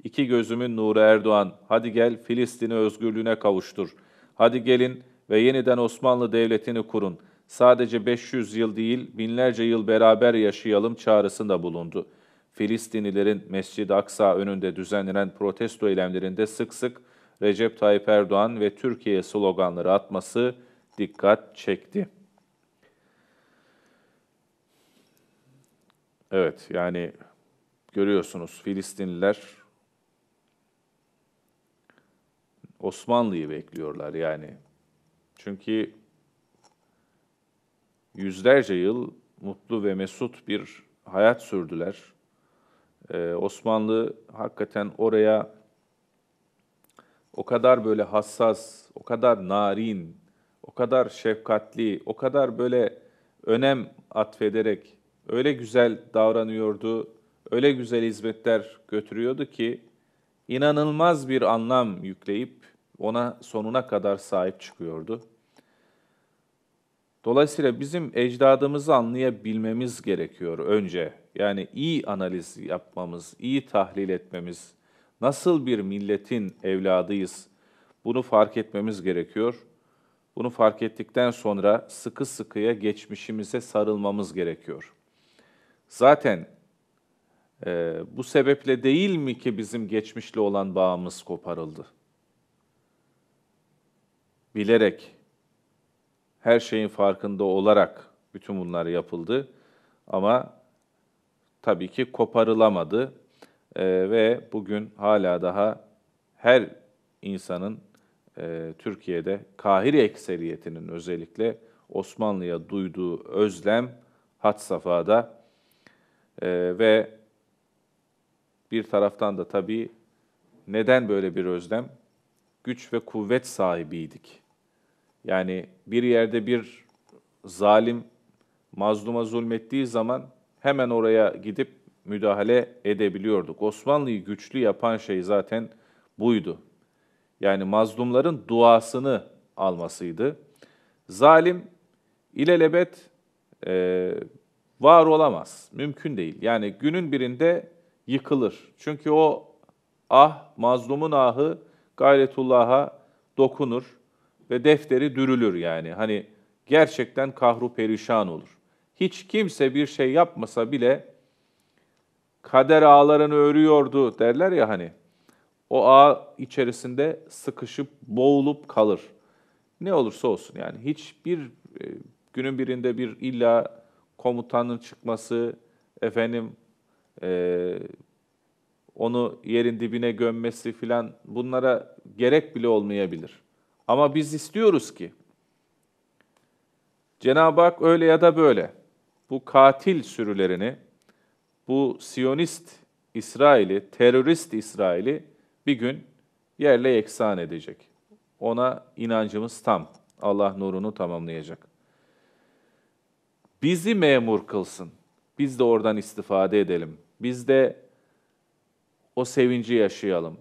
iki gözümün nuru Erdoğan, hadi gel Filistin'i özgürlüğüne kavuştur. Hadi gelin ve yeniden Osmanlı Devleti'ni kurun.'' sadece 500 yıl değil binlerce yıl beraber yaşayalım çağrısında bulundu. Filistinlilerin Mescid-i Aksa önünde düzenlenen protesto eylemlerinde sık sık Recep Tayyip Erdoğan ve Türkiye sloganları atması dikkat çekti. Evet yani görüyorsunuz Filistinliler Osmanlı'yı bekliyorlar yani. Çünkü yüzlerce yıl mutlu ve mesut bir hayat sürdüler. Ee, Osmanlı hakikaten oraya o kadar böyle hassas, o kadar narin, o kadar şefkatli, o kadar böyle önem atfederek öyle güzel davranıyordu, öyle güzel hizmetler götürüyordu ki inanılmaz bir anlam yükleyip ona sonuna kadar sahip çıkıyordu. Dolayısıyla bizim ecdadımızı anlayabilmemiz gerekiyor önce. Yani iyi analiz yapmamız, iyi tahlil etmemiz, nasıl bir milletin evladıyız bunu fark etmemiz gerekiyor. Bunu fark ettikten sonra sıkı sıkıya geçmişimize sarılmamız gerekiyor. Zaten e, bu sebeple değil mi ki bizim geçmişle olan bağımız koparıldı? Bilerek, her şeyin farkında olarak bütün bunlar yapıldı ama tabii ki koparılamadı e, ve bugün hala daha her insanın e, Türkiye'de Kahire ekseriyetinin özellikle Osmanlı'ya duyduğu özlem hat safhada e, ve bir taraftan da tabii neden böyle bir özlem? Güç ve kuvvet sahibiydik. Yani bir yerde bir zalim mazluma zulmettiği zaman hemen oraya gidip müdahale edebiliyorduk. Osmanlı'yı güçlü yapan şey zaten buydu. Yani mazlumların duasını almasıydı. Zalim ilelebet e, var olamaz. Mümkün değil. Yani günün birinde yıkılır. Çünkü o ah, mazlumun ahı gayretullah'a dokunur ve defteri dürülür yani. Hani gerçekten kahru perişan olur. Hiç kimse bir şey yapmasa bile kader ağlarını örüyordu derler ya hani. O ağ içerisinde sıkışıp boğulup kalır. Ne olursa olsun yani hiçbir e, günün birinde bir illa komutanın çıkması, efendim e, onu yerin dibine gömmesi filan bunlara gerek bile olmayabilir. Ama biz istiyoruz ki Cenab-ı Hak öyle ya da böyle bu katil sürülerini, bu Siyonist İsrail'i, terörist İsrail'i bir gün yerle yeksan edecek. Ona inancımız tam. Allah nurunu tamamlayacak. Bizi memur kılsın. Biz de oradan istifade edelim. Biz de o sevinci yaşayalım.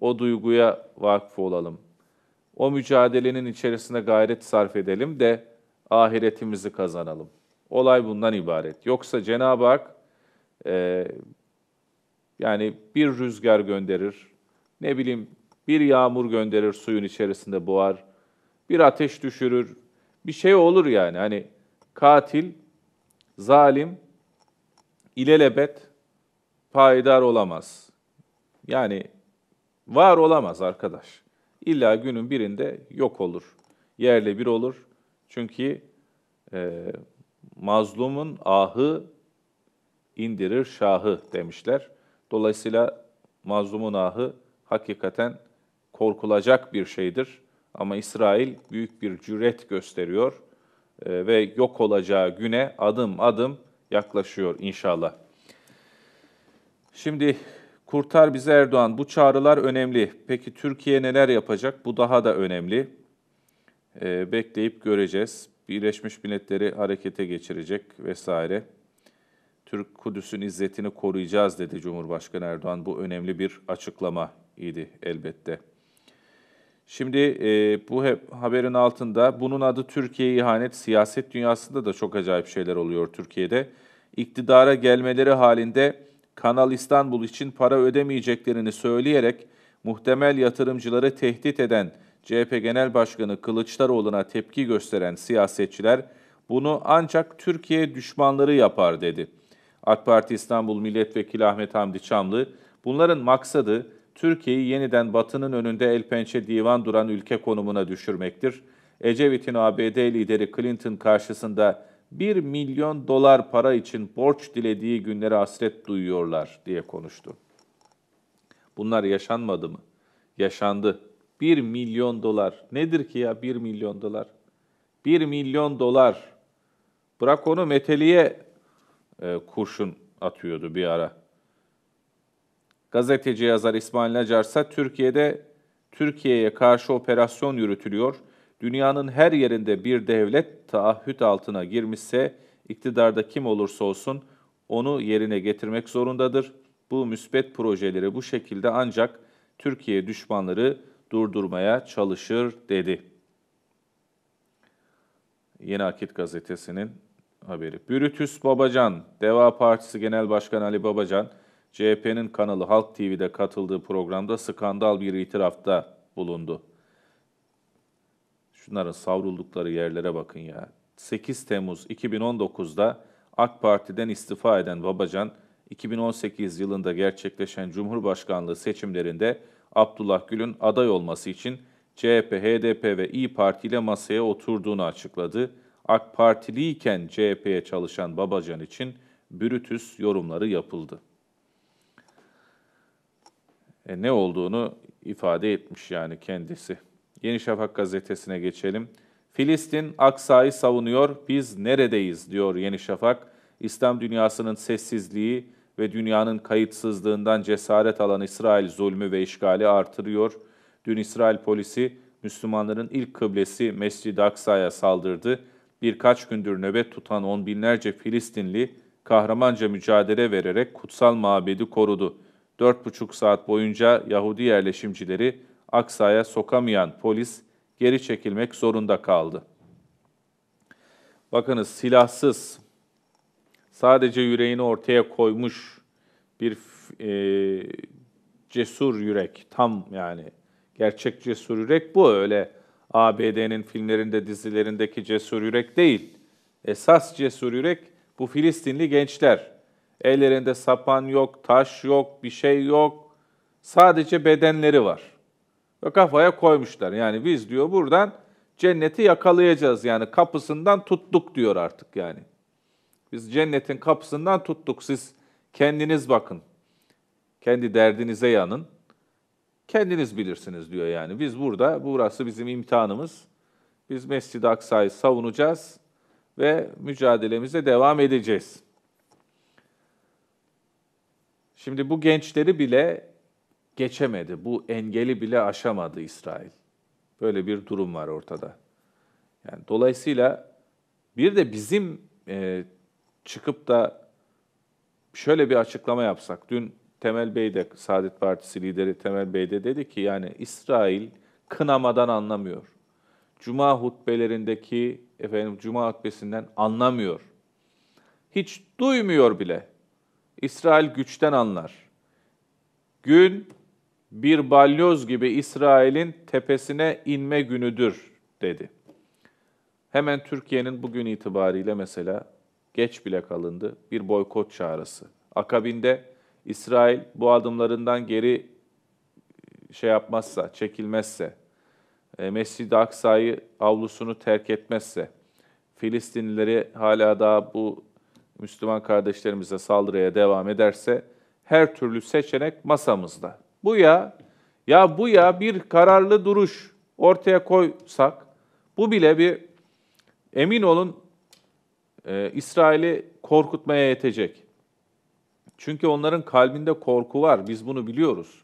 O duyguya vakıf olalım. O mücadelenin içerisinde gayret sarf edelim de ahiretimizi kazanalım. Olay bundan ibaret. Yoksa Cenab-ı Hak e, yani bir rüzgar gönderir, ne bileyim bir yağmur gönderir suyun içerisinde boğar, bir ateş düşürür, bir şey olur yani. Hani katil, zalim, ilelebet payidar olamaz. Yani var olamaz arkadaş. İlla günün birinde yok olur. Yerle bir olur. Çünkü e, mazlumun ahı indirir şahı demişler. Dolayısıyla mazlumun ahı hakikaten korkulacak bir şeydir. Ama İsrail büyük bir cüret gösteriyor e, ve yok olacağı güne adım adım yaklaşıyor inşallah. Şimdi Kurtar bizi Erdoğan. Bu çağrılar önemli. Peki Türkiye neler yapacak? Bu daha da önemli. E, bekleyip göreceğiz. Birleşmiş Milletleri harekete geçirecek vesaire. Türk Kudüs'ün izzetini koruyacağız dedi Cumhurbaşkanı Erdoğan. Bu önemli bir açıklama idi elbette. Şimdi e, bu hep haberin altında bunun adı Türkiye ihanet siyaset dünyasında da çok acayip şeyler oluyor Türkiye'de. İktidara gelmeleri halinde Kanal İstanbul için para ödemeyeceklerini söyleyerek muhtemel yatırımcıları tehdit eden CHP Genel Başkanı Kılıçdaroğlu'na tepki gösteren siyasetçiler bunu ancak Türkiye düşmanları yapar dedi. AK Parti İstanbul Milletvekili Ahmet Hamdi Çamlı, bunların maksadı Türkiye'yi yeniden batının önünde el pençe divan duran ülke konumuna düşürmektir. Ecevit'in ABD lideri Clinton karşısında 1 milyon dolar para için borç dilediği günlere hasret duyuyorlar diye konuştu. Bunlar yaşanmadı mı? Yaşandı. 1 milyon dolar. Nedir ki ya 1 milyon dolar? 1 milyon dolar. Bırak onu meteliye e, kurşun atıyordu bir ara. Gazeteci yazar İsmail Nacarsa Türkiye'de Türkiye'ye karşı operasyon yürütülüyor.'' dünyanın her yerinde bir devlet taahhüt altına girmişse, iktidarda kim olursa olsun onu yerine getirmek zorundadır. Bu müsbet projeleri bu şekilde ancak Türkiye düşmanları durdurmaya çalışır dedi. Yeni Akit gazetesinin haberi. Bürütüs Babacan, Deva Partisi Genel Başkanı Ali Babacan, CHP'nin kanalı Halk TV'de katıldığı programda skandal bir itirafta bulundu. Şunlara savruldukları yerlere bakın ya. 8 Temmuz 2019'da AK Parti'den istifa eden Babacan, 2018 yılında gerçekleşen Cumhurbaşkanlığı seçimlerinde Abdullah Gül'ün aday olması için CHP, HDP ve İyi Parti ile masaya oturduğunu açıkladı. AK Partiliyken CHP'ye çalışan Babacan için bürütüs yorumları yapıldı. E, ne olduğunu ifade etmiş yani kendisi. Yeni Şafak gazetesine geçelim. Filistin Aksa'yı savunuyor, biz neredeyiz diyor Yeni Şafak. İslam dünyasının sessizliği ve dünyanın kayıtsızlığından cesaret alan İsrail zulmü ve işgali artırıyor. Dün İsrail polisi Müslümanların ilk kıblesi Mescid-i Aksa'ya saldırdı. Birkaç gündür nöbet tutan on binlerce Filistinli kahramanca mücadele vererek kutsal mabedi korudu. 4,5 saat boyunca Yahudi yerleşimcileri Aksa'ya sokamayan polis geri çekilmek zorunda kaldı. Bakınız silahsız, sadece yüreğini ortaya koymuş bir e, cesur yürek, tam yani gerçek cesur yürek bu öyle ABD'nin filmlerinde, dizilerindeki cesur yürek değil. Esas cesur yürek bu Filistinli gençler. Ellerinde sapan yok, taş yok, bir şey yok. Sadece bedenleri var kafaya koymuşlar. Yani biz diyor buradan cenneti yakalayacağız yani kapısından tuttuk diyor artık yani. Biz cennetin kapısından tuttuk siz kendiniz bakın. Kendi derdinize yanın. Kendiniz bilirsiniz diyor yani. Biz burada, burası bizim imtihanımız. Biz Mescid-i Aksa'yı savunacağız ve mücadelemize devam edeceğiz. Şimdi bu gençleri bile geçemedi. Bu engeli bile aşamadı İsrail. Böyle bir durum var ortada. Yani dolayısıyla bir de bizim e, çıkıp da şöyle bir açıklama yapsak. Dün Temel Bey de Saadet Partisi lideri Temel Bey de dedi ki yani İsrail kınamadan anlamıyor. Cuma hutbelerindeki efendim cuma hutbesinden anlamıyor. Hiç duymuyor bile. İsrail güçten anlar. Gün bir balyoz gibi İsrail'in tepesine inme günüdür dedi. Hemen Türkiye'nin bugün itibariyle mesela geç bile kalındı bir boykot çağrısı. Akabinde İsrail bu adımlarından geri e, şey yapmazsa, çekilmezse, e, Mescid-i Aksa'yı avlusunu terk etmezse, Filistinlileri hala daha bu Müslüman kardeşlerimize saldırıya devam ederse her türlü seçenek masamızda bu ya, ya bu ya bir kararlı duruş ortaya koysak, bu bile bir emin olun e, İsrail'i korkutmaya yetecek. Çünkü onların kalbinde korku var, biz bunu biliyoruz.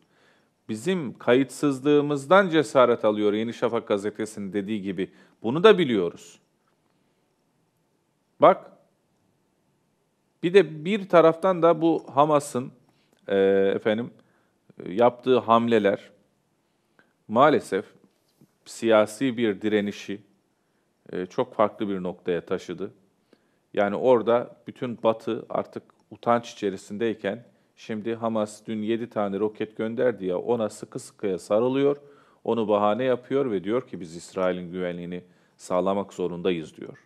Bizim kayıtsızlığımızdan cesaret alıyor Yeni Şafak gazetesinin dediği gibi. Bunu da biliyoruz. Bak, bir de bir taraftan da bu Hamas'ın e, efendim e, yaptığı hamleler maalesef siyasi bir direnişi e, çok farklı bir noktaya taşıdı. Yani orada bütün Batı artık utanç içerisindeyken şimdi Hamas dün 7 tane roket gönderdi ya ona sıkı sıkıya sarılıyor, onu bahane yapıyor ve diyor ki biz İsrail'in güvenliğini sağlamak zorundayız diyor.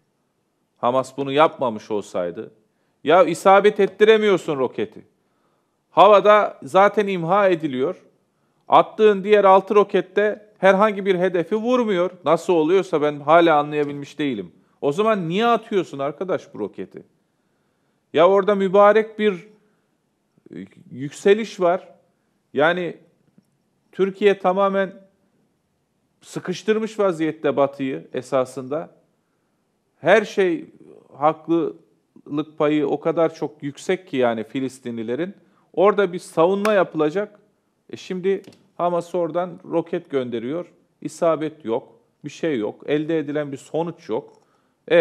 Hamas bunu yapmamış olsaydı ya isabet ettiremiyorsun roketi. Havada zaten imha ediliyor. Attığın diğer 6 rokette herhangi bir hedefi vurmuyor. Nasıl oluyorsa ben hala anlayabilmiş değilim. O zaman niye atıyorsun arkadaş bu roketi? Ya orada mübarek bir e, yükseliş var. Yani Türkiye tamamen sıkıştırmış vaziyette Batı'yı esasında. Her şey haklılık payı o kadar çok yüksek ki yani Filistinlilerin. Orada bir savunma yapılacak. E şimdi Hamas oradan roket gönderiyor. İsabet yok, bir şey yok. Elde edilen bir sonuç yok. E,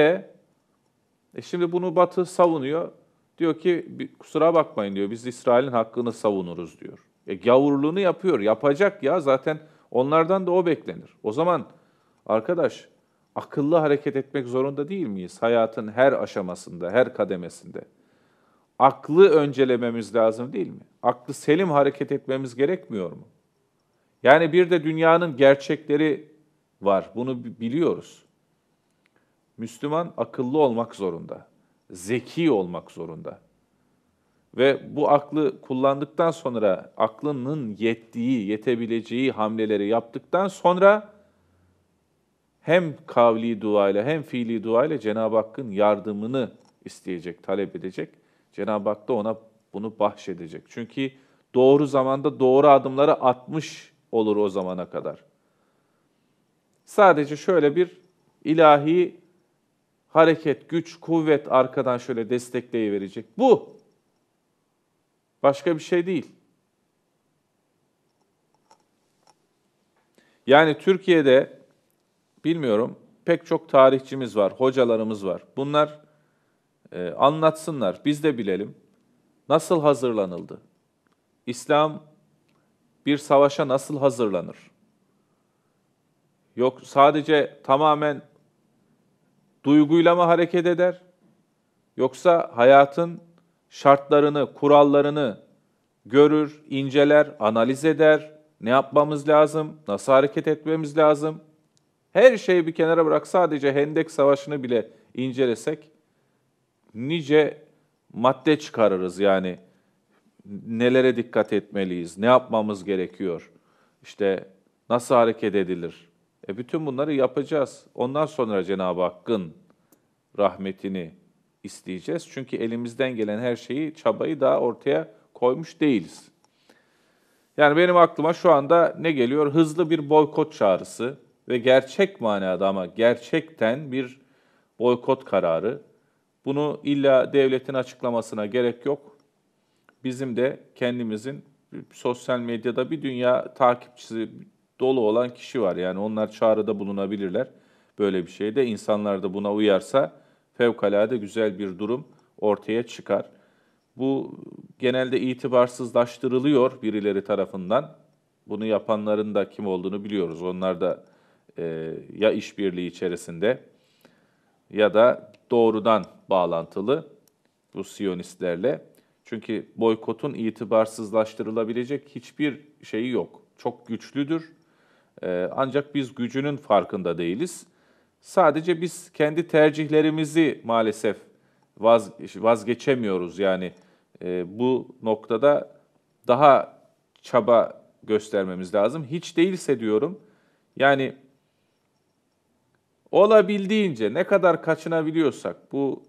e şimdi bunu Batı savunuyor. Diyor ki kusura bakmayın diyor biz İsrail'in hakkını savunuruz diyor. E gavurluğunu yapıyor. Yapacak ya zaten onlardan da o beklenir. O zaman arkadaş akıllı hareket etmek zorunda değil miyiz hayatın her aşamasında, her kademesinde? aklı öncelememiz lazım değil mi? Aklı selim hareket etmemiz gerekmiyor mu? Yani bir de dünyanın gerçekleri var. Bunu biliyoruz. Müslüman akıllı olmak zorunda. Zeki olmak zorunda. Ve bu aklı kullandıktan sonra, aklının yettiği, yetebileceği hamleleri yaptıktan sonra hem kavli duayla hem fiili duayla Cenab-ı Hakk'ın yardımını isteyecek, talep edecek. Cenab-ı Hak da ona bunu bahşedecek. Çünkü doğru zamanda doğru adımları atmış olur o zamana kadar. Sadece şöyle bir ilahi hareket, güç, kuvvet arkadan şöyle destekleyiverecek. Bu. Başka bir şey değil. Yani Türkiye'de bilmiyorum pek çok tarihçimiz var, hocalarımız var. Bunlar e, anlatsınlar, biz de bilelim. Nasıl hazırlanıldı? İslam bir savaşa nasıl hazırlanır? Yok sadece tamamen duyguyla mı hareket eder? Yoksa hayatın şartlarını, kurallarını görür, inceler, analiz eder. Ne yapmamız lazım? Nasıl hareket etmemiz lazım? Her şeyi bir kenara bırak sadece Hendek Savaşı'nı bile incelesek nice madde çıkarırız yani. Nelere dikkat etmeliyiz, ne yapmamız gerekiyor, işte nasıl hareket edilir. E bütün bunları yapacağız. Ondan sonra Cenab-ı Hakk'ın rahmetini isteyeceğiz. Çünkü elimizden gelen her şeyi, çabayı daha ortaya koymuş değiliz. Yani benim aklıma şu anda ne geliyor? Hızlı bir boykot çağrısı ve gerçek manada ama gerçekten bir boykot kararı bunu illa devletin açıklamasına gerek yok. Bizim de kendimizin sosyal medyada bir dünya takipçisi dolu olan kişi var. Yani onlar çağrıda bulunabilirler. Böyle bir şeyde İnsanlar da buna uyarsa fevkalade güzel bir durum ortaya çıkar. Bu genelde itibarsızlaştırılıyor birileri tarafından. Bunu yapanların da kim olduğunu biliyoruz. Onlar da e, ya işbirliği içerisinde ya da doğrudan bağlantılı bu Siyonistlerle. Çünkü boykotun itibarsızlaştırılabilecek hiçbir şeyi yok. Çok güçlüdür. Ee, ancak biz gücünün farkında değiliz. Sadece biz kendi tercihlerimizi maalesef vazgeçemiyoruz. Yani e, bu noktada daha çaba göstermemiz lazım. Hiç değilse diyorum yani olabildiğince ne kadar kaçınabiliyorsak bu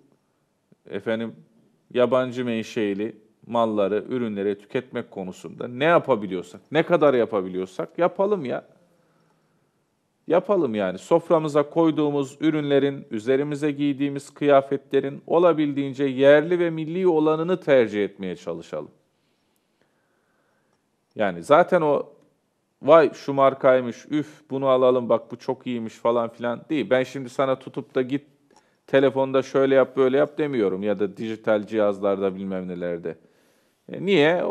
efendim yabancı menşeili malları, ürünleri tüketmek konusunda ne yapabiliyorsak, ne kadar yapabiliyorsak yapalım ya. Yapalım yani. Soframıza koyduğumuz ürünlerin, üzerimize giydiğimiz kıyafetlerin olabildiğince yerli ve milli olanını tercih etmeye çalışalım. Yani zaten o vay şu markaymış, üf bunu alalım bak bu çok iyiymiş falan filan değil. Ben şimdi sana tutup da git telefonda şöyle yap böyle yap demiyorum ya da dijital cihazlarda bilmem nelerde. E niye?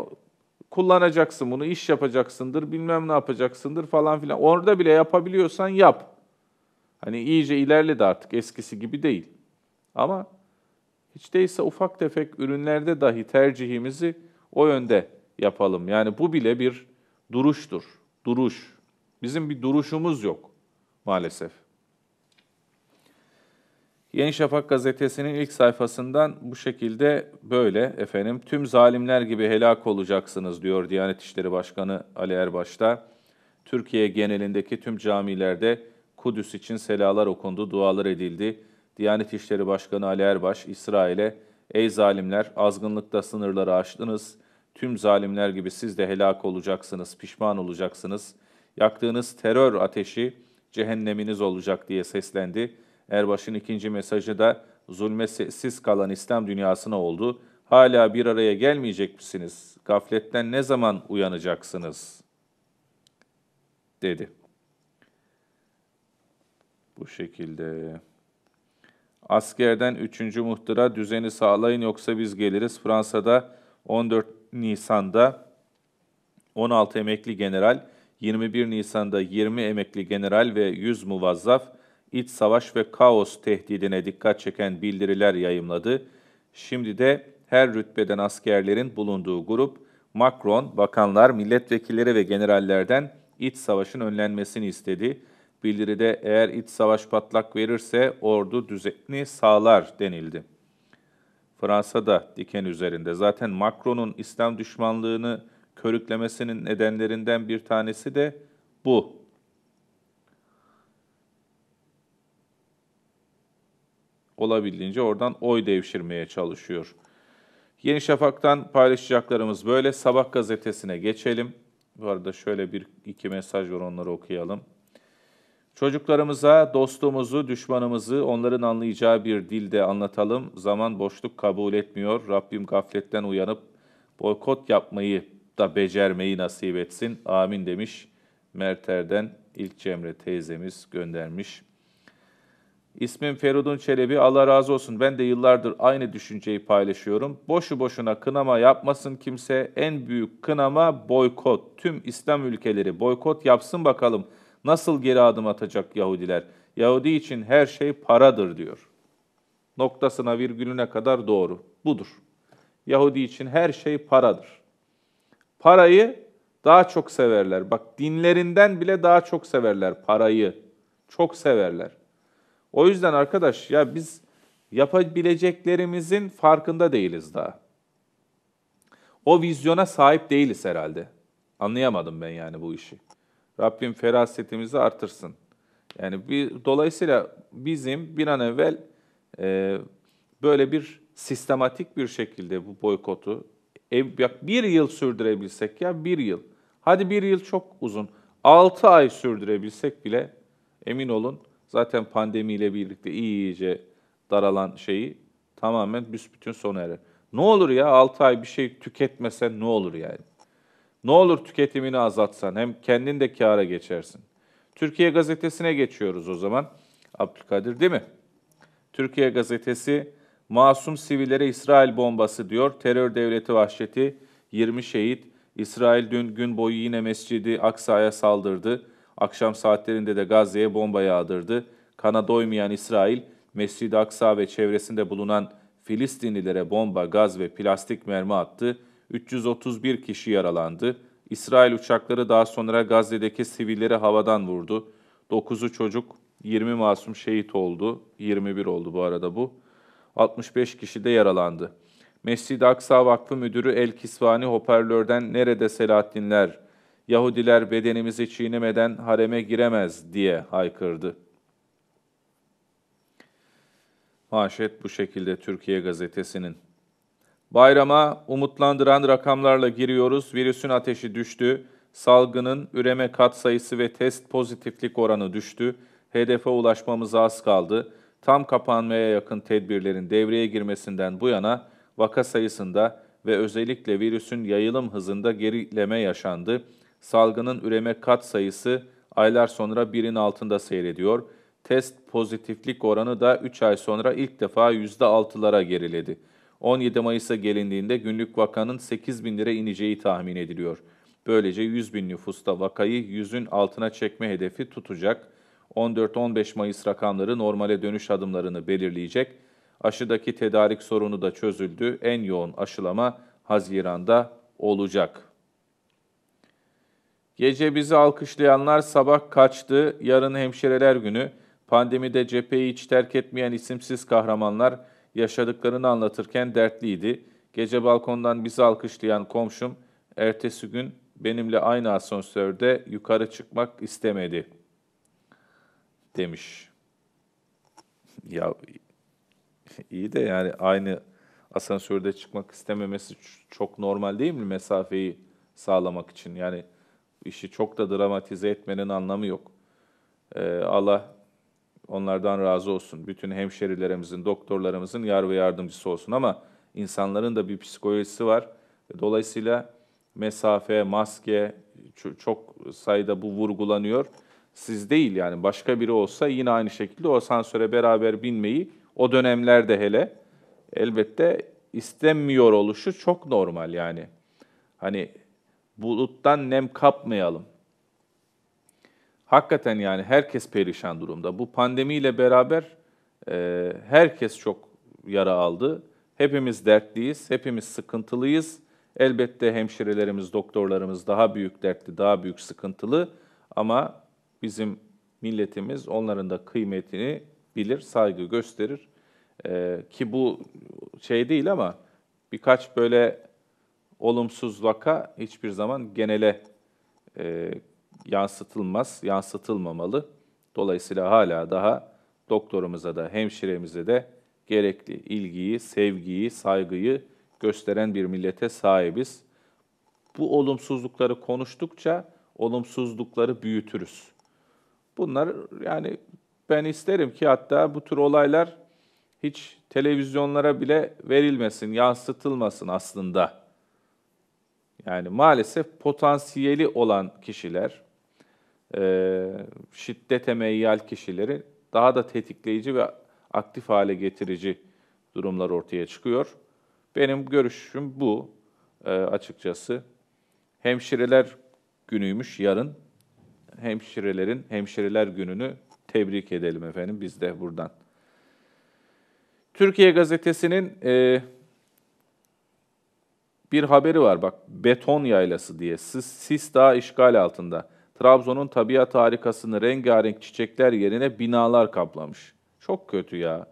Kullanacaksın bunu, iş yapacaksındır, bilmem ne yapacaksındır falan filan. Orada bile yapabiliyorsan yap. Hani iyice ilerledi artık eskisi gibi değil. Ama hiç değilse ufak tefek ürünlerde dahi tercihimizi o yönde yapalım. Yani bu bile bir duruştur duruş. Bizim bir duruşumuz yok maalesef. Yeni Şafak gazetesinin ilk sayfasından bu şekilde böyle efendim tüm zalimler gibi helak olacaksınız diyor Diyanet İşleri Başkanı Ali Erbaş'ta. Türkiye genelindeki tüm camilerde Kudüs için selalar okundu, dualar edildi. Diyanet İşleri Başkanı Ali Erbaş İsrail'e ey zalimler azgınlıkta sınırları aştınız, Tüm zalimler gibi siz de helak olacaksınız, pişman olacaksınız. Yaktığınız terör ateşi cehenneminiz olacak diye seslendi. Erbaş'ın ikinci mesajı da zulme sessiz kalan İslam dünyasına oldu. Hala bir araya gelmeyecek misiniz? Gafletten ne zaman uyanacaksınız? dedi. Bu şekilde. Askerden 3. muhtıra düzeni sağlayın yoksa biz geliriz. Fransa'da 14 Nisan'da 16 emekli general, 21 Nisan'da 20 emekli general ve 100 muvazzaf iç savaş ve kaos tehdidine dikkat çeken bildiriler yayımladı. Şimdi de her rütbeden askerlerin bulunduğu grup Macron, bakanlar, milletvekilleri ve generallerden iç savaşın önlenmesini istedi. Bildiride eğer iç savaş patlak verirse ordu düzenini sağlar denildi. Fransa'da diken üzerinde. Zaten Macron'un İslam düşmanlığını körüklemesinin nedenlerinden bir tanesi de bu. Olabildiğince oradan oy devşirmeye çalışıyor. Yeni Şafak'tan paylaşacaklarımız böyle. Sabah gazetesine geçelim. Bu arada şöyle bir iki mesaj var onları okuyalım. Çocuklarımıza dostumuzu, düşmanımızı onların anlayacağı bir dilde anlatalım. Zaman boşluk kabul etmiyor. Rabbim gafletten uyanıp boykot yapmayı da becermeyi nasip etsin. Amin demiş Merter'den ilk Cemre teyzemiz göndermiş. İsmim Ferudun Çelebi. Allah razı olsun. Ben de yıllardır aynı düşünceyi paylaşıyorum. Boşu boşuna kınama yapmasın kimse. En büyük kınama boykot. Tüm İslam ülkeleri boykot yapsın bakalım.'' Nasıl geri adım atacak Yahudiler? Yahudi için her şey paradır diyor. Noktasına virgülüne kadar doğru. Budur. Yahudi için her şey paradır. Parayı daha çok severler. Bak dinlerinden bile daha çok severler parayı. Çok severler. O yüzden arkadaş ya biz yapabileceklerimizin farkında değiliz daha. O vizyona sahip değiliz herhalde. Anlayamadım ben yani bu işi. Rabbim ferasetimizi artırsın. Yani bir, dolayısıyla bizim bir an evvel e, böyle bir sistematik bir şekilde bu boykotu ev, bir yıl sürdürebilsek ya bir yıl. Hadi bir yıl çok uzun. Altı ay sürdürebilsek bile emin olun zaten pandemiyle birlikte iyice daralan şeyi tamamen büsbütün sona erer. Ne olur ya altı ay bir şey tüketmesen ne olur yani? Ne olur tüketimini azaltsan hem kendin de kâra geçersin. Türkiye Gazetesi'ne geçiyoruz o zaman. Abdülkadir değil mi? Türkiye Gazetesi masum sivillere İsrail bombası diyor. Terör devleti vahşeti 20 şehit. İsrail dün gün boyu yine Mescidi Aksa'ya saldırdı. Akşam saatlerinde de Gazze'ye bomba yağdırdı. Kana doymayan İsrail, Mescid-i Aksa ve çevresinde bulunan Filistinlilere bomba, gaz ve plastik mermi attı. 331 kişi yaralandı. İsrail uçakları daha sonra Gazze'deki sivilleri havadan vurdu. 9'u çocuk, 20 masum şehit oldu. 21 oldu bu arada bu. 65 kişi de yaralandı. Mescid-i Aksa Vakfı Müdürü El Kisvani hoparlörden nerede Selahattinler? Yahudiler bedenimizi çiğnemeden hareme giremez diye haykırdı. Manşet bu şekilde Türkiye gazetesinin. Bayrama umutlandıran rakamlarla giriyoruz. Virüsün ateşi düştü. Salgının üreme kat sayısı ve test pozitiflik oranı düştü. Hedefe ulaşmamız az kaldı. Tam kapanmaya yakın tedbirlerin devreye girmesinden bu yana vaka sayısında ve özellikle virüsün yayılım hızında gerileme yaşandı. Salgının üreme kat sayısı aylar sonra birin altında seyrediyor. Test pozitiflik oranı da 3 ay sonra ilk defa %6'lara geriledi. 17 Mayıs'a gelindiğinde günlük vakanın 8 bin lira ineceği tahmin ediliyor. Böylece 100 bin nüfusta vakayı 100'ün altına çekme hedefi tutacak. 14-15 Mayıs rakamları normale dönüş adımlarını belirleyecek. Aşıdaki tedarik sorunu da çözüldü. En yoğun aşılama Haziran'da olacak. Gece bizi alkışlayanlar sabah kaçtı. Yarın hemşireler günü. Pandemide cepheyi hiç terk etmeyen isimsiz kahramanlar yaşadıklarını anlatırken dertliydi. Gece balkondan bizi alkışlayan komşum ertesi gün benimle aynı asansörde yukarı çıkmak istemedi demiş. Ya iyi de yani aynı asansörde çıkmak istememesi çok normal değil mi mesafeyi sağlamak için? Yani işi çok da dramatize etmenin anlamı yok. Ee, Allah Onlardan razı olsun. Bütün hemşerilerimizin, doktorlarımızın yar ve yardımcısı olsun. Ama insanların da bir psikolojisi var. Dolayısıyla mesafe, maske çok sayıda bu vurgulanıyor. Siz değil yani başka biri olsa yine aynı şekilde o asansöre beraber binmeyi o dönemlerde hele elbette istemiyor oluşu çok normal yani. Hani buluttan nem kapmayalım hakikaten yani herkes perişan durumda. Bu pandemiyle beraber e, herkes çok yara aldı. Hepimiz dertliyiz, hepimiz sıkıntılıyız. Elbette hemşirelerimiz, doktorlarımız daha büyük dertli, daha büyük sıkıntılı ama bizim milletimiz onların da kıymetini bilir, saygı gösterir. Ee, ki bu şey değil ama birkaç böyle olumsuz vaka hiçbir zaman genele e, yansıtılmaz, yansıtılmamalı. Dolayısıyla hala daha doktorumuza da hemşiremize de gerekli ilgiyi, sevgiyi, saygıyı gösteren bir millete sahibiz. Bu olumsuzlukları konuştukça olumsuzlukları büyütürüz. Bunlar yani ben isterim ki hatta bu tür olaylar hiç televizyonlara bile verilmesin, yansıtılmasın aslında. Yani maalesef potansiyeli olan kişiler, e, şiddete meyyal kişileri daha da tetikleyici ve aktif hale getirici durumlar ortaya çıkıyor. Benim görüşüm bu e, açıkçası. Hemşireler günüymüş yarın. Hemşirelerin Hemşireler Günü'nü tebrik edelim efendim biz de buradan. Türkiye Gazetesi'nin e, bir haberi var bak beton yaylası diye. Sis, sis daha işgal altında. Trabzon'un tabiat harikasını rengarenk çiçekler yerine binalar kaplamış. Çok kötü ya.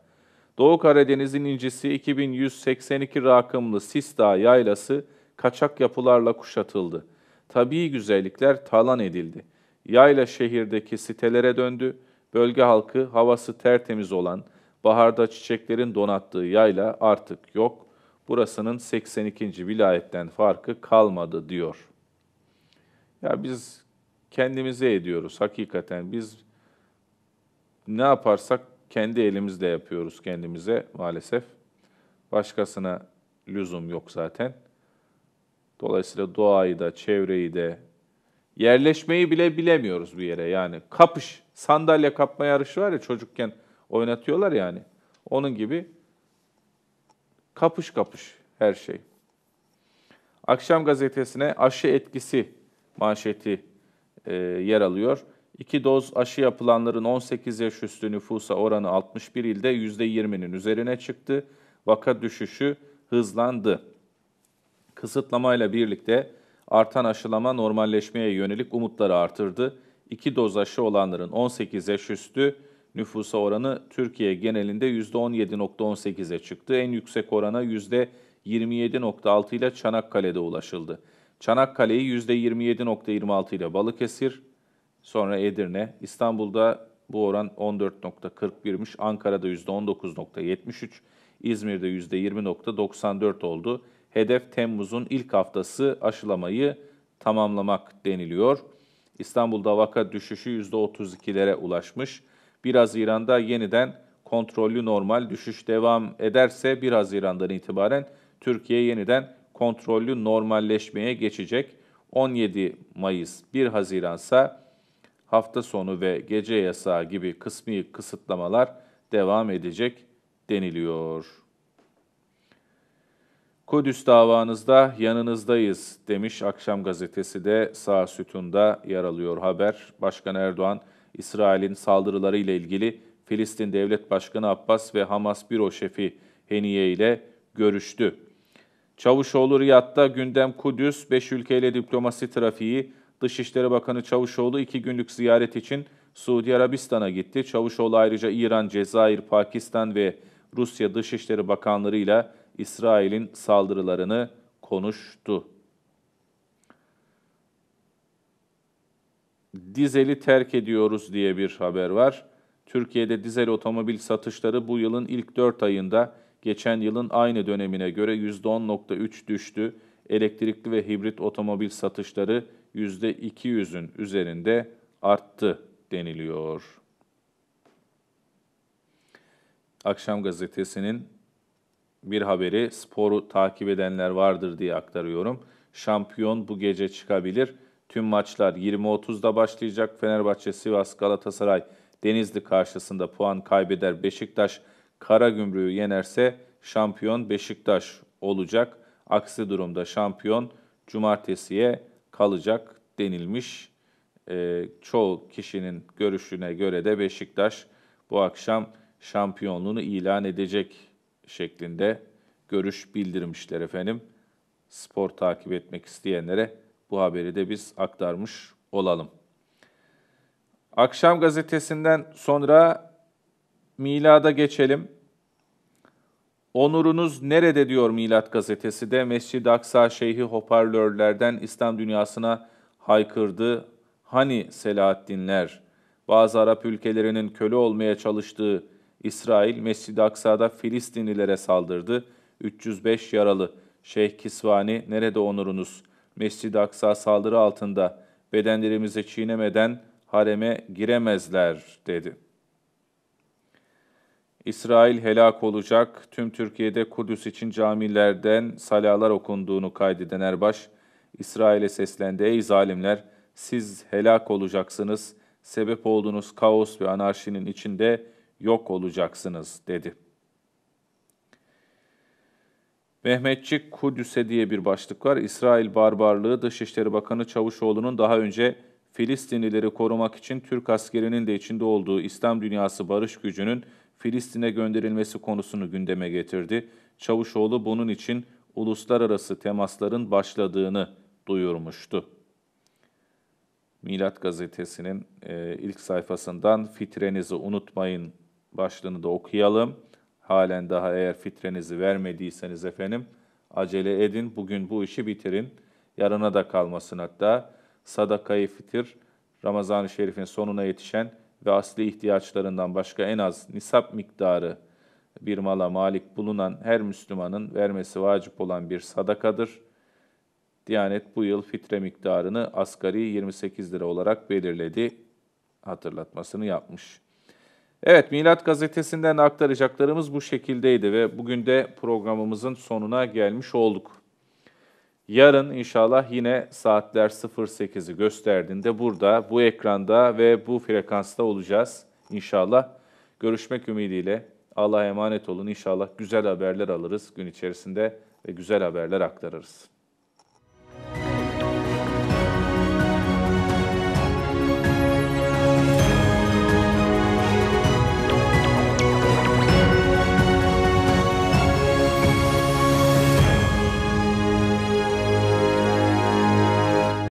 Doğu Karadeniz'in incisi 2182 rakımlı Sisdağ yaylası kaçak yapılarla kuşatıldı. Tabii güzellikler talan edildi. Yayla şehirdeki sitelere döndü. Bölge halkı havası tertemiz olan, baharda çiçeklerin donattığı yayla artık yok. Burasının 82. vilayetten farkı kalmadı diyor. Ya biz kendimize ediyoruz hakikaten. Biz ne yaparsak kendi elimizle yapıyoruz kendimize maalesef. Başkasına lüzum yok zaten. Dolayısıyla doğayı da, çevreyi de, yerleşmeyi bile bilemiyoruz bir yere. Yani kapış, sandalye kapma yarışı var ya çocukken oynatıyorlar yani. Onun gibi kapış kapış her şey. Akşam gazetesine aşı etkisi manşeti e, yer alıyor. İki doz aşı yapılanların 18 yaş üstü nüfusa oranı 61 ilde %20'nin üzerine çıktı. Vaka düşüşü hızlandı. Kısıtlamayla birlikte artan aşılama normalleşmeye yönelik umutları artırdı. İki doz aşı olanların 18 yaş üstü nüfusa oranı Türkiye genelinde %17.18'e çıktı. En yüksek orana %27.6 ile Çanakkale'de ulaşıldı. Çanakkale'yi %27.26 ile Balıkesir, sonra Edirne, İstanbul'da bu oran 14.41'miş, Ankara'da %19.73, İzmir'de %20.94 oldu. Hedef Temmuz'un ilk haftası aşılamayı tamamlamak deniliyor. İstanbul'da vaka düşüşü %32'lere ulaşmış. 1 Haziran'da yeniden kontrollü normal düşüş devam ederse 1 Haziran'dan itibaren Türkiye yeniden kontrollü normalleşmeye geçecek. 17 Mayıs 1 Haziran ise hafta sonu ve gece yasağı gibi kısmi kısıtlamalar devam edecek deniliyor. Kudüs davanızda yanınızdayız demiş Akşam gazetesi de sağ sütunda yer alıyor haber. Başkan Erdoğan, İsrail'in saldırıları ile ilgili Filistin Devlet Başkanı Abbas ve Hamas Büro Şefi Heniye ile görüştü. Çavuşoğlu Riyad'da gündem Kudüs, 5 ülkeyle diplomasi trafiği. Dışişleri Bakanı Çavuşoğlu iki günlük ziyaret için Suudi Arabistan'a gitti. Çavuşoğlu ayrıca İran, Cezayir, Pakistan ve Rusya Dışişleri Bakanları ile İsrail'in saldırılarını konuştu. Dizeli terk ediyoruz diye bir haber var. Türkiye'de dizel otomobil satışları bu yılın ilk 4 ayında geçen yılın aynı dönemine göre %10.3 düştü. Elektrikli ve hibrit otomobil satışları %200'ün üzerinde arttı deniliyor. Akşam gazetesinin bir haberi sporu takip edenler vardır diye aktarıyorum. Şampiyon bu gece çıkabilir. Tüm maçlar 20.30'da başlayacak. Fenerbahçe, Sivas, Galatasaray, Denizli karşısında puan kaybeder. Beşiktaş Kara Gümrüğü yenerse şampiyon Beşiktaş olacak. Aksi durumda şampiyon cumartesiye kalacak denilmiş. E, çoğu kişinin görüşüne göre de Beşiktaş bu akşam şampiyonluğunu ilan edecek şeklinde görüş bildirmişler efendim. Spor takip etmek isteyenlere bu haberi de biz aktarmış olalım. Akşam gazetesinden sonra milada geçelim. Onurunuz nerede diyor Milat gazetesi de Mescid-i Aksa Şeyhi hoparlörlerden İslam dünyasına haykırdı. Hani Selahaddinler, bazı Arap ülkelerinin köle olmaya çalıştığı İsrail, Mescid-i Aksa'da Filistinlilere saldırdı. 305 yaralı. Şeyh Kisvani, nerede onurunuz? Mescid-i Aksa saldırı altında bedenlerimizi çiğnemeden hareme giremezler dedi. İsrail helak olacak. Tüm Türkiye'de Kudüs için camilerden salalar okunduğunu kaydeden Erbaş, İsrail'e seslendi. Ey zalimler, siz helak olacaksınız. Sebep olduğunuz kaos ve anarşinin içinde yok olacaksınız, dedi. Mehmetçik Kudüs'e diye bir başlık var. İsrail barbarlığı Dışişleri Bakanı Çavuşoğlu'nun daha önce Filistinlileri korumak için Türk askerinin de içinde olduğu İslam dünyası barış gücünün Filistin'e gönderilmesi konusunu gündeme getirdi. Çavuşoğlu bunun için uluslararası temasların başladığını duyurmuştu. Milat gazetesinin e, ilk sayfasından fitrenizi unutmayın başlığını da okuyalım. Halen daha eğer fitrenizi vermediyseniz efendim acele edin. Bugün bu işi bitirin. Yarına da kalmasın hatta. Sadakayı fitir Ramazan-ı Şerif'in sonuna yetişen ve asli ihtiyaçlarından başka en az nisap miktarı bir mala malik bulunan her Müslümanın vermesi vacip olan bir sadakadır. Diyanet bu yıl fitre miktarını asgari 28 lira olarak belirledi. Hatırlatmasını yapmış. Evet, Milat Gazetesi'nden aktaracaklarımız bu şekildeydi ve bugün de programımızın sonuna gelmiş olduk. Yarın inşallah yine saatler 08'i gösterdiğinde burada, bu ekranda ve bu frekansta olacağız inşallah. Görüşmek ümidiyle Allah'a emanet olun. İnşallah güzel haberler alırız gün içerisinde ve güzel haberler aktarırız.